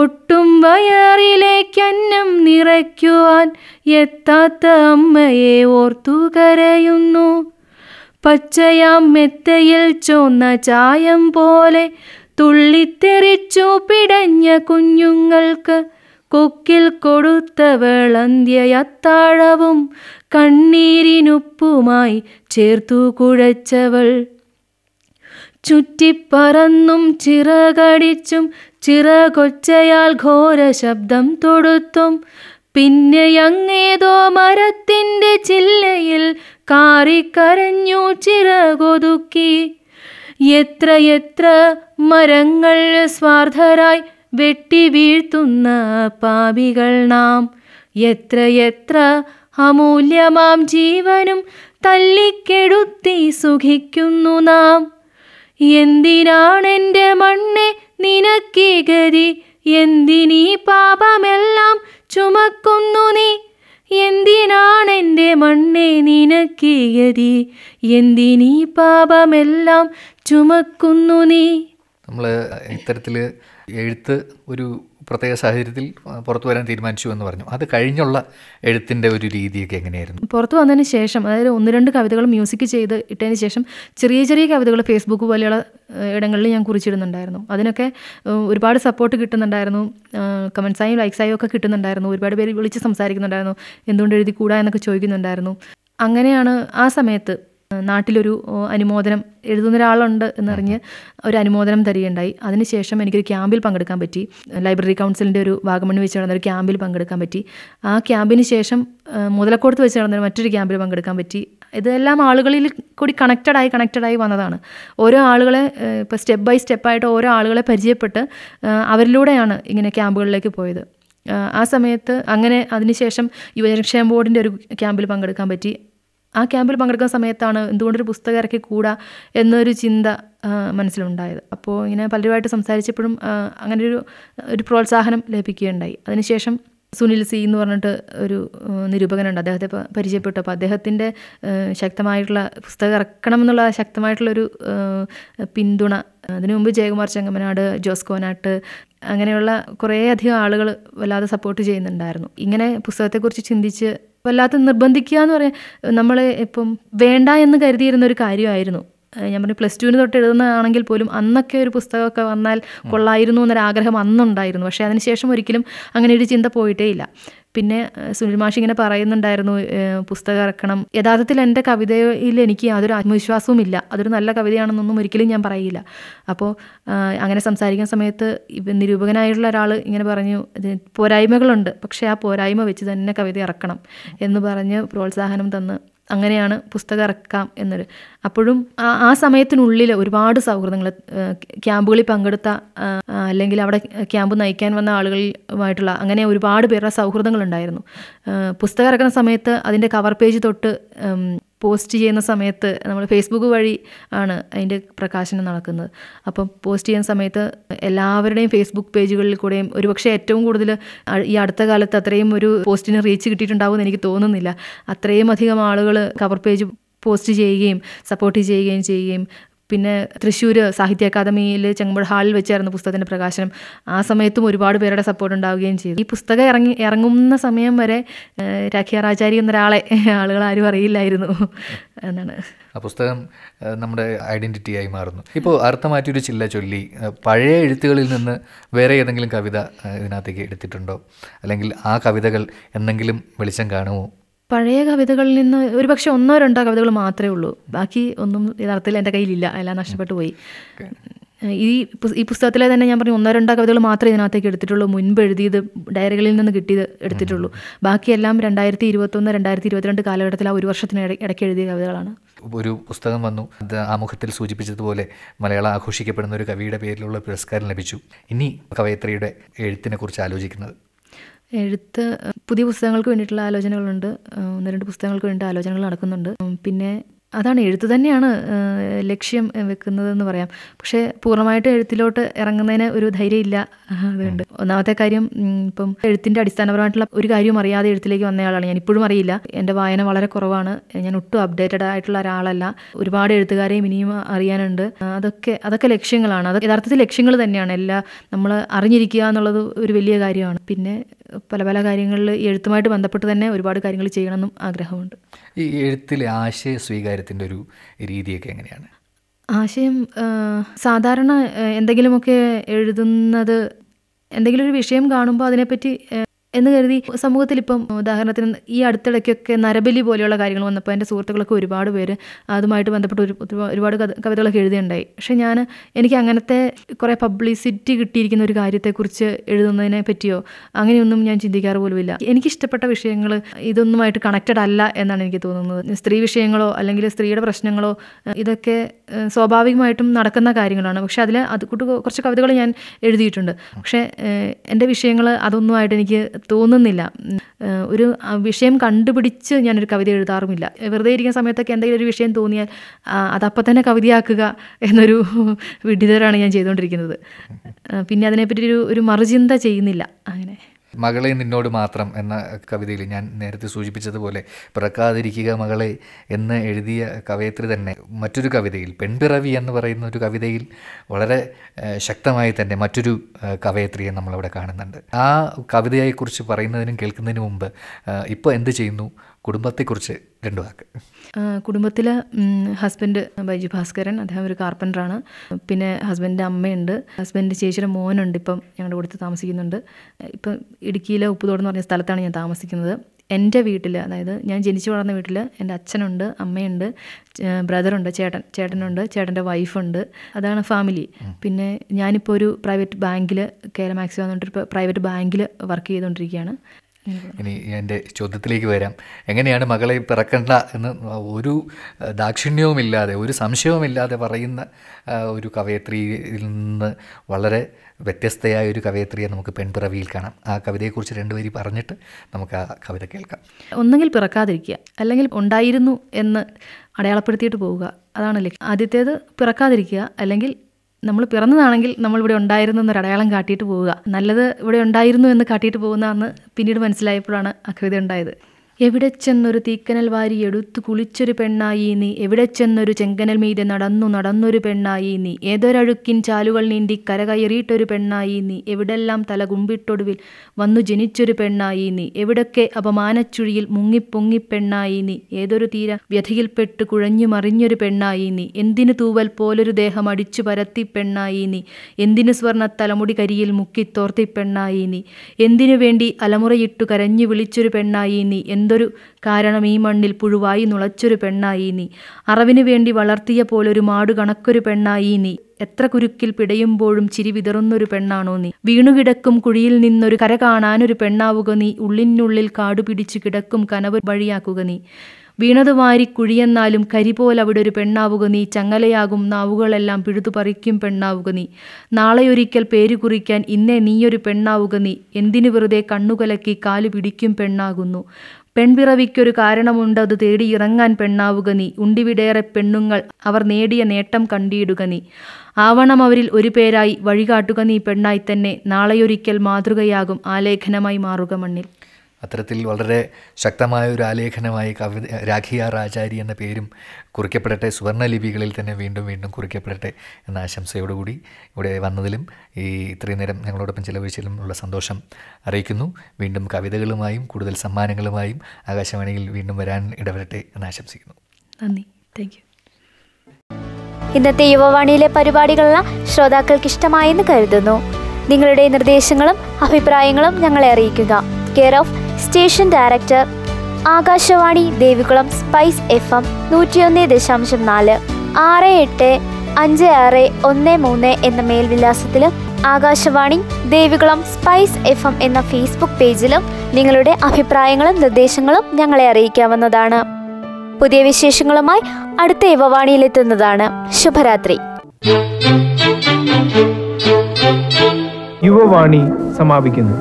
ഒട്ടും വയറിലേക്കന്നം നിറയ്ക്കുവാൻ എത്താത്ത അമ്മയെ ഓർത്തു കരയുന്നു പച്ചയാം മെത്തയിൽ ചോന്ന ചായം പോലെ തുള്ളിത്തെറിച്ചു പിടഞ്ഞ കുഞ്ഞുങ്ങൾക്ക് കൊക്കിൽ കൊടുത്ത അന്ത്യയത്താഴവും കണ്ണീരിനുപ്പുമായി ചേർത്തു കുഴച്ചവൾ ചുറ്റിപ്പറന്നും ചിറകടിച്ചും ചിറകൊച്ചയാൽ ഘോര ശബ്ദം തൊടുത്തും പിന്നെ അങ്ങേതോ മരത്തിൻ്റെ ചില്ലയിൽ കാറിക്കരഞ്ഞു ചിറകൊതുക്കി എത്ര എത്ര മരങ്ങൾ സ്വാർത്ഥരായി വെട്ടി വീഴ്ത്തുന്ന പാപികൾ നാം എത്ര എത്ര അമൂല്യമാം ജീവനും തല്ലിക്കെടുത്തി സുഖിക്കുന്നു നാം എന്തിനാണെൻ്റെ മണ്ണെ നിനക്കീ ഗതി എന്തിനീ പാപമെല്ലാം ചുമക്കുന്നു നീ എന്തിനാണെൻ്റെ മണ്ണെ നിനക്കീ ഗതി എന്തിനീ പാപമെല്ലാം ചുമക്കുന്നു നീ നമ്മൾ ഇത്തരത്തിൽ എഴുത്ത് ഒരു പ്രത്യേക സാഹചര്യത്തിൽ പുറത്തു വരാൻ തീരുമാനിച്ചു എന്ന് പറഞ്ഞു അത് കഴിഞ്ഞുള്ള എഴുത്തിൻ്റെ ഒരു രീതിയൊക്കെ എങ്ങനെയായിരുന്നു പുറത്തു വന്നതിന് ശേഷം അതായത് ഒന്ന് രണ്ട് കവിതകൾ മ്യൂസിക് ചെയ്ത് ഇട്ടതിന് ശേഷം ചെറിയ ചെറിയ കവിതകൾ ഫേസ്ബുക്ക് പോലെയുള്ള ഇടങ്ങളിൽ ഞാൻ കുറിച്ചിടുന്നുണ്ടായിരുന്നു അതിനൊക്കെ ഒരുപാട് സപ്പോർട്ട് കിട്ടുന്നുണ്ടായിരുന്നു കമൻസായും ലൈക്സായും ഒക്കെ കിട്ടുന്നുണ്ടായിരുന്നു ഒരുപാട് പേര് വിളിച്ച് സംസാരിക്കുന്നുണ്ടായിരുന്നു എന്തുകൊണ്ട് എഴുതി കൂടാ എന്നൊക്കെ ചോദിക്കുന്നുണ്ടായിരുന്നു അങ്ങനെയാണ് ആ സമയത്ത് നാട്ടിലൊരു അനുമോദനം എഴുതുന്ന ഒരാളുണ്ട് എന്നറിഞ്ഞ് ഒരു അനുമോദനം തരികയുണ്ടായി അതിനുശേഷം എനിക്കൊരു ക്യാമ്പിൽ പങ്കെടുക്കാൻ പറ്റി ലൈബ്രറി കൗൺസിലിൻ്റെ ഒരു വാഗമണ് വെച്ച് ഒരു ക്യാമ്പിൽ പങ്കെടുക്കാൻ പറ്റി ആ ക്യാമ്പിന് ശേഷം മുതലക്കോടത്ത് വെച്ച് നടന്ന മറ്റൊരു ക്യാമ്പിൽ പങ്കെടുക്കാൻ പറ്റി ഇതെല്ലാം ആളുകളിൽ കൂടി കണക്റ്റഡായി കണക്റ്റഡായി വന്നതാണ് ഓരോ ആളുകളെ ഇപ്പോൾ സ്റ്റെപ്പ് ബൈ സ്റ്റെപ്പായിട്ട് ഓരോ ആളുകളെ പരിചയപ്പെട്ട് അവരിലൂടെയാണ് ഇങ്ങനെ ക്യാമ്പുകളിലേക്ക് പോയത് ആ സമയത്ത് അങ്ങനെ അതിനുശേഷം യുവജനക്ഷേമ ബോർഡിൻ്റെ ഒരു ക്യാമ്പിൽ പങ്കെടുക്കാൻ പറ്റി ആ ക്യാമ്പിൽ പങ്കെടുക്കുന്ന സമയത്താണ് എന്തുകൊണ്ടൊരു പുസ്തകം ഇറക്കി കൂടാ എന്നൊരു ചിന്ത മനസ്സിലുണ്ടായത് അപ്പോൾ ഇങ്ങനെ പലരുമായിട്ട് സംസാരിച്ചപ്പോഴും അങ്ങനെ ഒരു ഒരു പ്രോത്സാഹനം ലഭിക്കുകയുണ്ടായി അതിനുശേഷം സുനിൽ സി എന്ന് പറഞ്ഞിട്ട് ഒരു നിരൂപകനുണ്ട് അദ്ദേഹത്തെ പരിചയപ്പെട്ടു അപ്പോൾ അദ്ദേഹത്തിൻ്റെ ശക്തമായിട്ടുള്ള പുസ്തകം ഇറക്കണം എന്നുള്ള ശക്തമായിട്ടുള്ളൊരു പിന്തുണ അതിനു മുമ്പ് ജയകുമാർ ചെങ്ങമ്മനാട് ജോസ് കോനാട്ട് അങ്ങനെയുള്ള കുറേയധികം ആളുകൾ വല്ലാതെ സപ്പോർട്ട് ചെയ്യുന്നുണ്ടായിരുന്നു ഇങ്ങനെ പുസ്തകത്തെക്കുറിച്ച് ചിന്തിച്ച് വല്ലാത്ത നിർബന്ധിക്കുക എന്ന് പറയാൻ നമ്മളെ ഇപ്പം വേണ്ട എന്ന് കരുതിയിരുന്ന ഒരു കാര്യമായിരുന്നു ഞാൻ പറഞ്ഞു പ്ലസ് ടുവിന് തൊട്ട് എഴുതുന്നതാണെങ്കിൽ പോലും അന്നൊക്കെ ഒരു പുസ്തകമൊക്കെ വന്നാൽ കൊള്ളായിരുന്നു എന്നൊരാഗ്രഹം അന്നുണ്ടായിരുന്നു പക്ഷേ അതിനുശേഷം ഒരിക്കലും അങ്ങനെ ഒരു ചിന്ത പോയിട്ടേ ഇല്ല പിന്നെ സുനിൽ മാഷ് ഇങ്ങനെ പറയുന്നുണ്ടായിരുന്നു പുസ്തകം ഇറക്കണം യഥാർത്ഥത്തിൽ എൻ്റെ കവിതയിൽ എനിക്ക് യാതൊരു ആത്മവിശ്വാസവും ഇല്ല അതൊരു നല്ല കവിതയാണെന്നൊന്നും ഒരിക്കലും ഞാൻ പറയില്ല അപ്പോൾ അങ്ങനെ സംസാരിക്കുന്ന സമയത്ത് നിരൂപകനായിട്ടുള്ള ഒരാൾ ഇങ്ങനെ പറഞ്ഞു പോരായ്മകളുണ്ട് പക്ഷേ ആ പോരായ്മ വെച്ച് തന്നെ കവിത ഇറക്കണം എന്ന് പറഞ്ഞ് പ്രോത്സാഹനം തന്ന് അങ്ങനെയാണ് പുസ്തകം ഇറക്കാം എന്നൊരു അപ്പോഴും ആ സമയത്തിനുള്ളിൽ ഒരുപാട് സൗഹൃദങ്ങൾ ക്യാമ്പുകളിൽ പങ്കെടുത്ത അല്ലെങ്കിൽ അവിടെ ക്യാമ്പ് നയിക്കാൻ വന്ന ആളുകളുമായിട്ടുള്ള അങ്ങനെ ഒരുപാട് പേരുടെ സൗഹൃദങ്ങളുണ്ടായിരുന്നു പുസ്തകം ഇറക്കുന്ന സമയത്ത് അതിൻ്റെ കവർ പേജ് തൊട്ട് പോസ്റ്റ് ചെയ്യുന്ന സമയത്ത് നമ്മൾ ഫേസ്ബുക്ക് വഴി ആണ് അതിൻ്റെ പ്രകാശനം നടക്കുന്നത് അപ്പം പോസ്റ്റ് ചെയ്യുന്ന സമയത്ത് എല്ലാവരുടെയും ഫേസ്ബുക്ക് പേജുകളിൽ കൂടെയും ഒരുപക്ഷെ ഏറ്റവും കൂടുതൽ ഈ അടുത്ത കാലത്ത് അത്രയും ഒരു പോസ്റ്റിന് റീച്ച് എന്ന് എനിക്ക് തോന്നുന്നില്ല അത്രയും അധികം ആളുകൾ കവർ പേജ് പോസ്റ്റ് ചെയ്യുകയും സപ്പോർട്ട് ചെയ്യുകയും ചെയ്യുകയും പിന്നെ തൃശ്ശൂർ സാഹിത്യ അക്കാദമിയിൽ ചെങ്ങമ്പുഴ ഹാളിൽ വെച്ചായിരുന്നു പുസ്തകത്തിൻ്റെ പ്രകാശനം ആ സമയത്തും ഒരുപാട് പേരുടെ സപ്പോർട്ട് ഉണ്ടാവുകയും ചെയ്തു ഈ പുസ്തകം ഇറങ്ങി ഇറങ്ങുന്ന സമയം വരെ രാഖിയാറാചാരി എന്നൊരാളെ ആളുകൾ ആരും അറിയില്ലായിരുന്നു എന്നാണ് ആ പുസ്തകം നമ്മുടെ ആയി മാറുന്നു ഇപ്പോൾ ഒരു ചില്ല ചൊല്ലി പഴയ എഴുത്തുകളിൽ നിന്ന് വേറെ ഏതെങ്കിലും കവിത ഇതിനകത്തേക്ക് എടുത്തിട്ടുണ്ടോ അല്ലെങ്കിൽ ആ കവിതകൾ എന്തെങ്കിലും വെളിച്ചം കാണുമോ പഴയ കവിതകളിൽ നിന്ന് ഒരുപക്ഷെ ഒന്നോ രണ്ടോ കവിതകൾ മാത്രമേ ഉള്ളൂ ബാക്കി ഒന്നും യഥാർത്ഥത്തിൽ എൻ്റെ കയ്യിലില്ല എല്ലാം നഷ്ടപ്പെട്ടു പോയി ഈ ഈ പുസ്തകത്തിലെ തന്നെ ഞാൻ പറഞ്ഞു ഒന്നോ രണ്ടോ കവിതകൾ മാത്രമേ ഇതിനകത്തേക്ക് എടുത്തിട്ടുള്ളൂ മുൻപ് എഴുതിയത് ഡയറികളിൽ നിന്ന് കിട്ടിയത് എടുത്തിട്ടുള്ളൂ mm-hmm. ബാക്കിയെല്ലാം രണ്ടായിരത്തി ഇരുപത്തൊന്ന് രണ്ടായിരത്തി ഇരുപത്തിരണ്ട് കാലഘട്ടത്തിൽ ആ ഒരു വർഷത്തിന് ഇടയ്ക്ക് എഴുതിയ കവിതകളാണ് ഒരു പുസ്തകം വന്നു അത് ആമുഖത്തിൽ സൂചിപ്പിച്ചതുപോലെ മലയാളം ആഘോഷിക്കപ്പെടുന്ന ഒരു കവിയുടെ പേരിലുള്ള പുരസ്കാരം ലഭിച്ചു ഇനി കവയത്രിയുടെ എഴുത്തിനെക്കുറിച്ച് ആലോചിക്കുന്നത് എഴുത്ത് പുതിയ പുസ്തകങ്ങൾക്ക് വേണ്ടിയിട്ടുള്ള ആലോചനകളുണ്ട് ഒന്ന് രണ്ട് പുസ്തകങ്ങൾക്ക് വേണ്ടി ആലോചനകൾ നടക്കുന്നുണ്ട് പിന്നെ അതാണ് എഴുത്ത് തന്നെയാണ് ലക്ഷ്യം വെക്കുന്നതെന്ന് പറയാം പക്ഷേ പൂർണ്ണമായിട്ട് എഴുത്തിലോട്ട് ഇറങ്ങുന്നതിന് ഒരു ധൈര്യമില്ല അതുകൊണ്ട് ഒന്നാമത്തെ കാര്യം ഇപ്പം എഴുത്തിൻ്റെ അടിസ്ഥാനപരമായിട്ടുള്ള ഒരു കാര്യം അറിയാതെ എഴുത്തിലേക്ക് വന്നയാളാണ് ഞാൻ ഇപ്പോഴും അറിയില്ല എൻ്റെ വായന വളരെ കുറവാണ് ഞാൻ ഒട്ടും അപ്ഡേറ്റഡ് ആയിട്ടുള്ള ഒരാളല്ല ഒരുപാട് എഴുത്തുകാരെയും ഇനിയും അറിയാനുണ്ട് അതൊക്കെ അതൊക്കെ ലക്ഷ്യങ്ങളാണ് അത് യഥാർത്ഥത്തിൽ ലക്ഷ്യങ്ങൾ തന്നെയാണ് എല്ലാം നമ്മൾ അറിഞ്ഞിരിക്കുക എന്നുള്ളത് ഒരു വലിയ കാര്യമാണ് പിന്നെ പല പല കാര്യങ്ങളിൽ എഴുത്തുമായിട്ട് ബന്ധപ്പെട്ട് തന്നെ ഒരുപാട് കാര്യങ്ങൾ ചെയ്യണമെന്നും ആഗ്രഹമുണ്ട് ഈ എഴുത്തിലെ ആശയ സ്വീകാര്യത്തിൻ്റെ ഒരു രീതിയൊക്കെ എങ്ങനെയാണ് ആശയം സാധാരണ എന്തെങ്കിലുമൊക്കെ എഴുതുന്നത് എന്തെങ്കിലും ഒരു വിഷയം കാണുമ്പോൾ അതിനെപ്പറ്റി എന്ന് കരുതി സമൂഹത്തിൽ ഇപ്പം ഉദാഹരണത്തിന് ഈ അടുത്തിടയ്ക്കൊക്കെ നരബലി പോലെയുള്ള കാര്യങ്ങൾ വന്നപ്പോൾ എൻ്റെ സുഹൃത്തുക്കളൊക്കെ ഒരുപാട് പേര് അതുമായിട്ട് ബന്ധപ്പെട്ട് ഒരു ഒരുപാട് കവിതകളൊക്കെ എഴുതിയുണ്ടായി പക്ഷേ ഞാൻ എനിക്ക് അങ്ങനത്തെ കുറേ പബ്ലിസിറ്റി കിട്ടിയിരിക്കുന്ന ഒരു കാര്യത്തെക്കുറിച്ച് എഴുതുന്നതിനെ പറ്റിയോ അങ്ങനെയൊന്നും ഞാൻ ചിന്തിക്കാറ് പോലുമില്ല എനിക്കിഷ്ടപ്പെട്ട വിഷയങ്ങൾ ഇതൊന്നുമായിട്ട് കണക്റ്റഡ് അല്ല എന്നാണ് എനിക്ക് തോന്നുന്നത് സ്ത്രീ വിഷയങ്ങളോ അല്ലെങ്കിൽ സ്ത്രീയുടെ പ്രശ്നങ്ങളോ ഇതൊക്കെ സ്വാഭാവികമായിട്ടും നടക്കുന്ന കാര്യങ്ങളാണ് പക്ഷേ അതിൽ അത് കുറച്ച് കവിതകൾ ഞാൻ എഴുതിയിട്ടുണ്ട് പക്ഷേ എൻ്റെ വിഷയങ്ങൾ അതൊന്നുമായിട്ട് എനിക്ക് തോന്നുന്നില്ല ഒരു വിഷയം കണ്ടുപിടിച്ച് ഞാനൊരു കവിത എഴുതാറുമില്ല വെറുതെ ഇരിക്കുന്ന സമയത്തൊക്കെ എന്തെങ്കിലും ഒരു വിഷയം തോന്നിയാൽ അതപ്പം തന്നെ കവിതയാക്കുക എന്നൊരു വിഡിതരാണ് ഞാൻ ചെയ്തുകൊണ്ടിരിക്കുന്നത് പിന്നെ അതിനെപ്പറ്റി ഒരു ഒരു മറുചിന്ത ചെയ്യുന്നില്ല അങ്ങനെ മകളെ നിന്നോട് മാത്രം എന്ന കവിതയിൽ ഞാൻ നേരത്തെ സൂചിപ്പിച്ചതുപോലെ പിറക്കാതിരിക്കുക മകളെ എന്ന് എഴുതിയ കവയത്രി തന്നെ മറ്റൊരു കവിതയിൽ പെൺപിറവി എന്ന് പറയുന്ന ഒരു കവിതയിൽ വളരെ ശക്തമായി തന്നെ മറ്റൊരു കവയത്രിയെ നമ്മളവിടെ കാണുന്നുണ്ട് ആ കവിതയെക്കുറിച്ച് പറയുന്നതിനും കേൾക്കുന്നതിനും മുമ്പ് ഇപ്പോൾ എന്ത് ചെയ്യുന്നു കുടുംബത്തെക്കുറിച്ച് രണ്ടു വാക്ക് കുടുംബത്തിൽ ഹസ്ബൻഡ് ബൈജു ഭാസ്കരൻ അദ്ദേഹം ഒരു കാർപ്പൻ്ററാണ് പിന്നെ ഹസ്ബൻഡിൻ്റെ അമ്മയുണ്ട് ഹസ്ബൻഡ് ചേച്ചിയുടെ മോനുണ്ട് ഇപ്പം ഞങ്ങളുടെ കൂടെ താമസിക്കുന്നുണ്ട് ഇപ്പം ഇടുക്കിയിലെ ഉപ്പുതോട് എന്ന് പറഞ്ഞ സ്ഥലത്താണ് ഞാൻ താമസിക്കുന്നത് എൻ്റെ വീട്ടിൽ അതായത് ഞാൻ ജനിച്ചു വളർന്ന വീട്ടിൽ എൻ്റെ അച്ഛനുണ്ട് അമ്മയുണ്ട് ബ്രദറുണ്ട് ചേട്ടൻ ചേട്ടനുണ്ട് ചേട്ടൻ്റെ വൈഫുണ്ട് അതാണ് ഫാമിലി പിന്നെ ഞാനിപ്പോൾ ഒരു പ്രൈവറ്റ് ബാങ്കിൽ കേരള മാക്സിമം വന്നിട്ട് പ്രൈവറ്റ് ബാങ്കിൽ വർക്ക് ചെയ്തുകൊണ്ടിരിക്കുകയാണ് ഇനി എൻ്റെ ചോദ്യത്തിലേക്ക് വരാം എങ്ങനെയാണ് മകളെ പിറക്കേണ്ട എന്ന് ഒരു ദാക്ഷിണ്യവുമില്ലാതെ ഒരു സംശയവുമില്ലാതെ പറയുന്ന ഒരു കവയത്രിയിൽ നിന്ന് വളരെ വ്യത്യസ്തയായ ഒരു കവയത്രിയെ നമുക്ക് പെൺപിറവിയിൽ കാണാം ആ കവിതയെക്കുറിച്ച് രണ്ടുപേരി പറഞ്ഞിട്ട് നമുക്ക് ആ കവിത കേൾക്കാം ഒന്നെങ്കിൽ പിറക്കാതിരിക്കുക അല്ലെങ്കിൽ ഉണ്ടായിരുന്നു എന്ന് അടയാളപ്പെടുത്തിയിട്ട് പോവുക അതാണ് ആദ്യത്തേത് പിറക്കാതിരിക്കുക അല്ലെങ്കിൽ നമ്മൾ പിറന്നതാണെങ്കിൽ നമ്മൾ ഇവിടെ ഉണ്ടായിരുന്നു എന്നൊരു അടയാളം കാട്ടിയിട്ട് പോവുക നല്ലത് ഇവിടെ ഉണ്ടായിരുന്നു എന്ന് കാട്ടിയിട്ട് പോകുന്നതെന്ന് പിന്നീട് മനസ്സിലായപ്പോഴാണ് ആ കവിത ഉണ്ടായത് എവിടെ ചെന്നൊരു തീക്കനൽ എടുത്തു കുളിച്ചൊരു പെണ്ണായി നീ എവിടെ ചെന്നൊരു ചെങ്കനൽ മീതെ നടന്നു നടന്നൊരു പെണ്ണായി നീ ഏതൊരഴുക്കിൻ ചാലുകൾ നീന്തി കരകയറിയിട്ടൊരു പെണ്ണായി നീ എവിടെല്ലാം തല കുമ്പിട്ടൊടുവിൽ വന്നു ജനിച്ചൊരു പെണ്ണായി നീ എവിടൊക്കെ അപമാനച്ചുഴിയിൽ മുങ്ങിപ്പൊങ്ങി പെണ്ണായി നീ ഏതൊരു തീര വ്യഥയിൽപ്പെട്ട് കുഴഞ്ഞു മറിഞ്ഞൊരു പെണ്ണായി നീ എന്തിനു തൂവൽ പോലൊരു ദേഹം അടിച്ചു പരത്തി പെണ്ണായി നീ എന്തിനു സ്വർണ്ണ തലമുടി കരിയിൽ മുക്കിത്തോർത്തി പെണ്ണായി നീ എന്തിനു വേണ്ടി അലമുറയിട്ടു കരഞ്ഞു വിളിച്ചൊരു പെണ്ണായി നീ എന്തൊരു കാരണം ഈ മണ്ണിൽ പുഴുവായി നുളച്ചൊരു പെണ്ണായി നീ അറിവിനു വേണ്ടി വളർത്തിയ പോലൊരു മാടുകണക്കൊരു പെണ്ണായി നീ എത്ര കുരുക്കിൽ പിടയുമ്പോഴും ചിരി വിതറുന്നൊരു പെണ്ണാണോ നീ വീണുകിടക്കും കുഴിയിൽ നിന്നൊരു കര കാണാനൊരു പെണ്ണാവുക നീ ഉള്ളിനുള്ളിൽ കാടുപിടിച്ചു കിടക്കും കനവ് വഴിയാക്കുക നീ വീണത് വാരി കുഴിയെന്നാലും കരി പോലെ അവിടെ ഒരു പെണ്ണാവുക നീ ചങ്ങലയാകും നാവുകളെല്ലാം പിഴുതു പറിക്കും പെണ്ണാവുക നീ നാളെയൊരിക്കൽ പേര് കുറിക്കാൻ ഇന്നേ നീയൊരു പെണ്ണാവുക നീ എന്തിനു വെറുതെ കണ്ണുകലക്കി കാലു പിടിക്കും പെണ്ണാകുന്നു പെൺപിറവിക്കൊരു കാരണമുണ്ടത് തേടിയിറങ്ങാൻ പെണ്ണാവുക നീ ഉണ്ടിവിടേറെ പെണ്ണുങ്ങൾ അവർ നേടിയ നേട്ടം കണ്ടിയിടുക നീ ആവണം അവരിൽ ഒരു പേരായി വഴികാട്ടുക നീ പെണ്ണായി തന്നെ നാളെയൊരിക്കൽ മാതൃകയാകും ആലേഖനമായി മാറുക മണ്ണിൽ അത്തരത്തിൽ വളരെ ശക്തമായ ഒരു ആലേഖനമായി കവി രാഖിയാർ ആചാരി എന്ന പേരും കുറിക്കപ്പെടട്ടെ സുവർണലിപികളിൽ തന്നെ വീണ്ടും വീണ്ടും കുറിക്കപ്പെടട്ടെ എന്ന ആശംസയോടുകൂടി ഇവിടെ വന്നതിലും ഈ ഇത്രയും നേരം ഞങ്ങളോടൊപ്പം ചിലവഴിച്ചതിലും ഉള്ള സന്തോഷം അറിയിക്കുന്നു വീണ്ടും കവിതകളുമായും കൂടുതൽ സമ്മാനങ്ങളുമായും ആകാശവാണിയിൽ വീണ്ടും വരാൻ ഇടവരട്ടെ എന്ന് ആശംസിക്കുന്നു നന്ദി താങ്ക് യു ഇന്നത്തെ യുവവാണിയിലെ പരിപാടികളെല്ലാം ശ്രോതാക്കൾക്ക് ഇഷ്ടമായെന്ന് കരുതുന്നു നിങ്ങളുടെ നിർദ്ദേശങ്ങളും അഭിപ്രായങ്ങളും ഞങ്ങളെ അറിയിക്കുക care of station director Akashvani Devikulam spice F M നൂറ്റിയൊന്ന് ദശാംശം നാല് ആറ് എട്ട് അഞ്ച് ആറ് ഒന്ന് മൂന്ന് എന്ന മേൽവിലാസത്തിൽ Akashvani Devikulam spice F M എന്ന ഫേസ്ബുക്ക് പേജിലും നിങ്ങളുടെ അഭിപ്രായങ്ങളും നിർദ്ദേശങ്ങളും ഞങ്ങളെ അറിയിക്കാവുന്നതാണ് പുതിയ വിശേഷങ്ങളുമായി അടുത്ത യുവവാണിയിലെത്തുന്നതാണ് ശുഭരാത്രി യുവവാണി സമാപിക്കുന്നു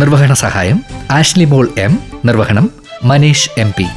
നിർവഹണ സഹായം ആഷ്ലിമോൾ എം നിർവഹണം മനീഷ് എം പി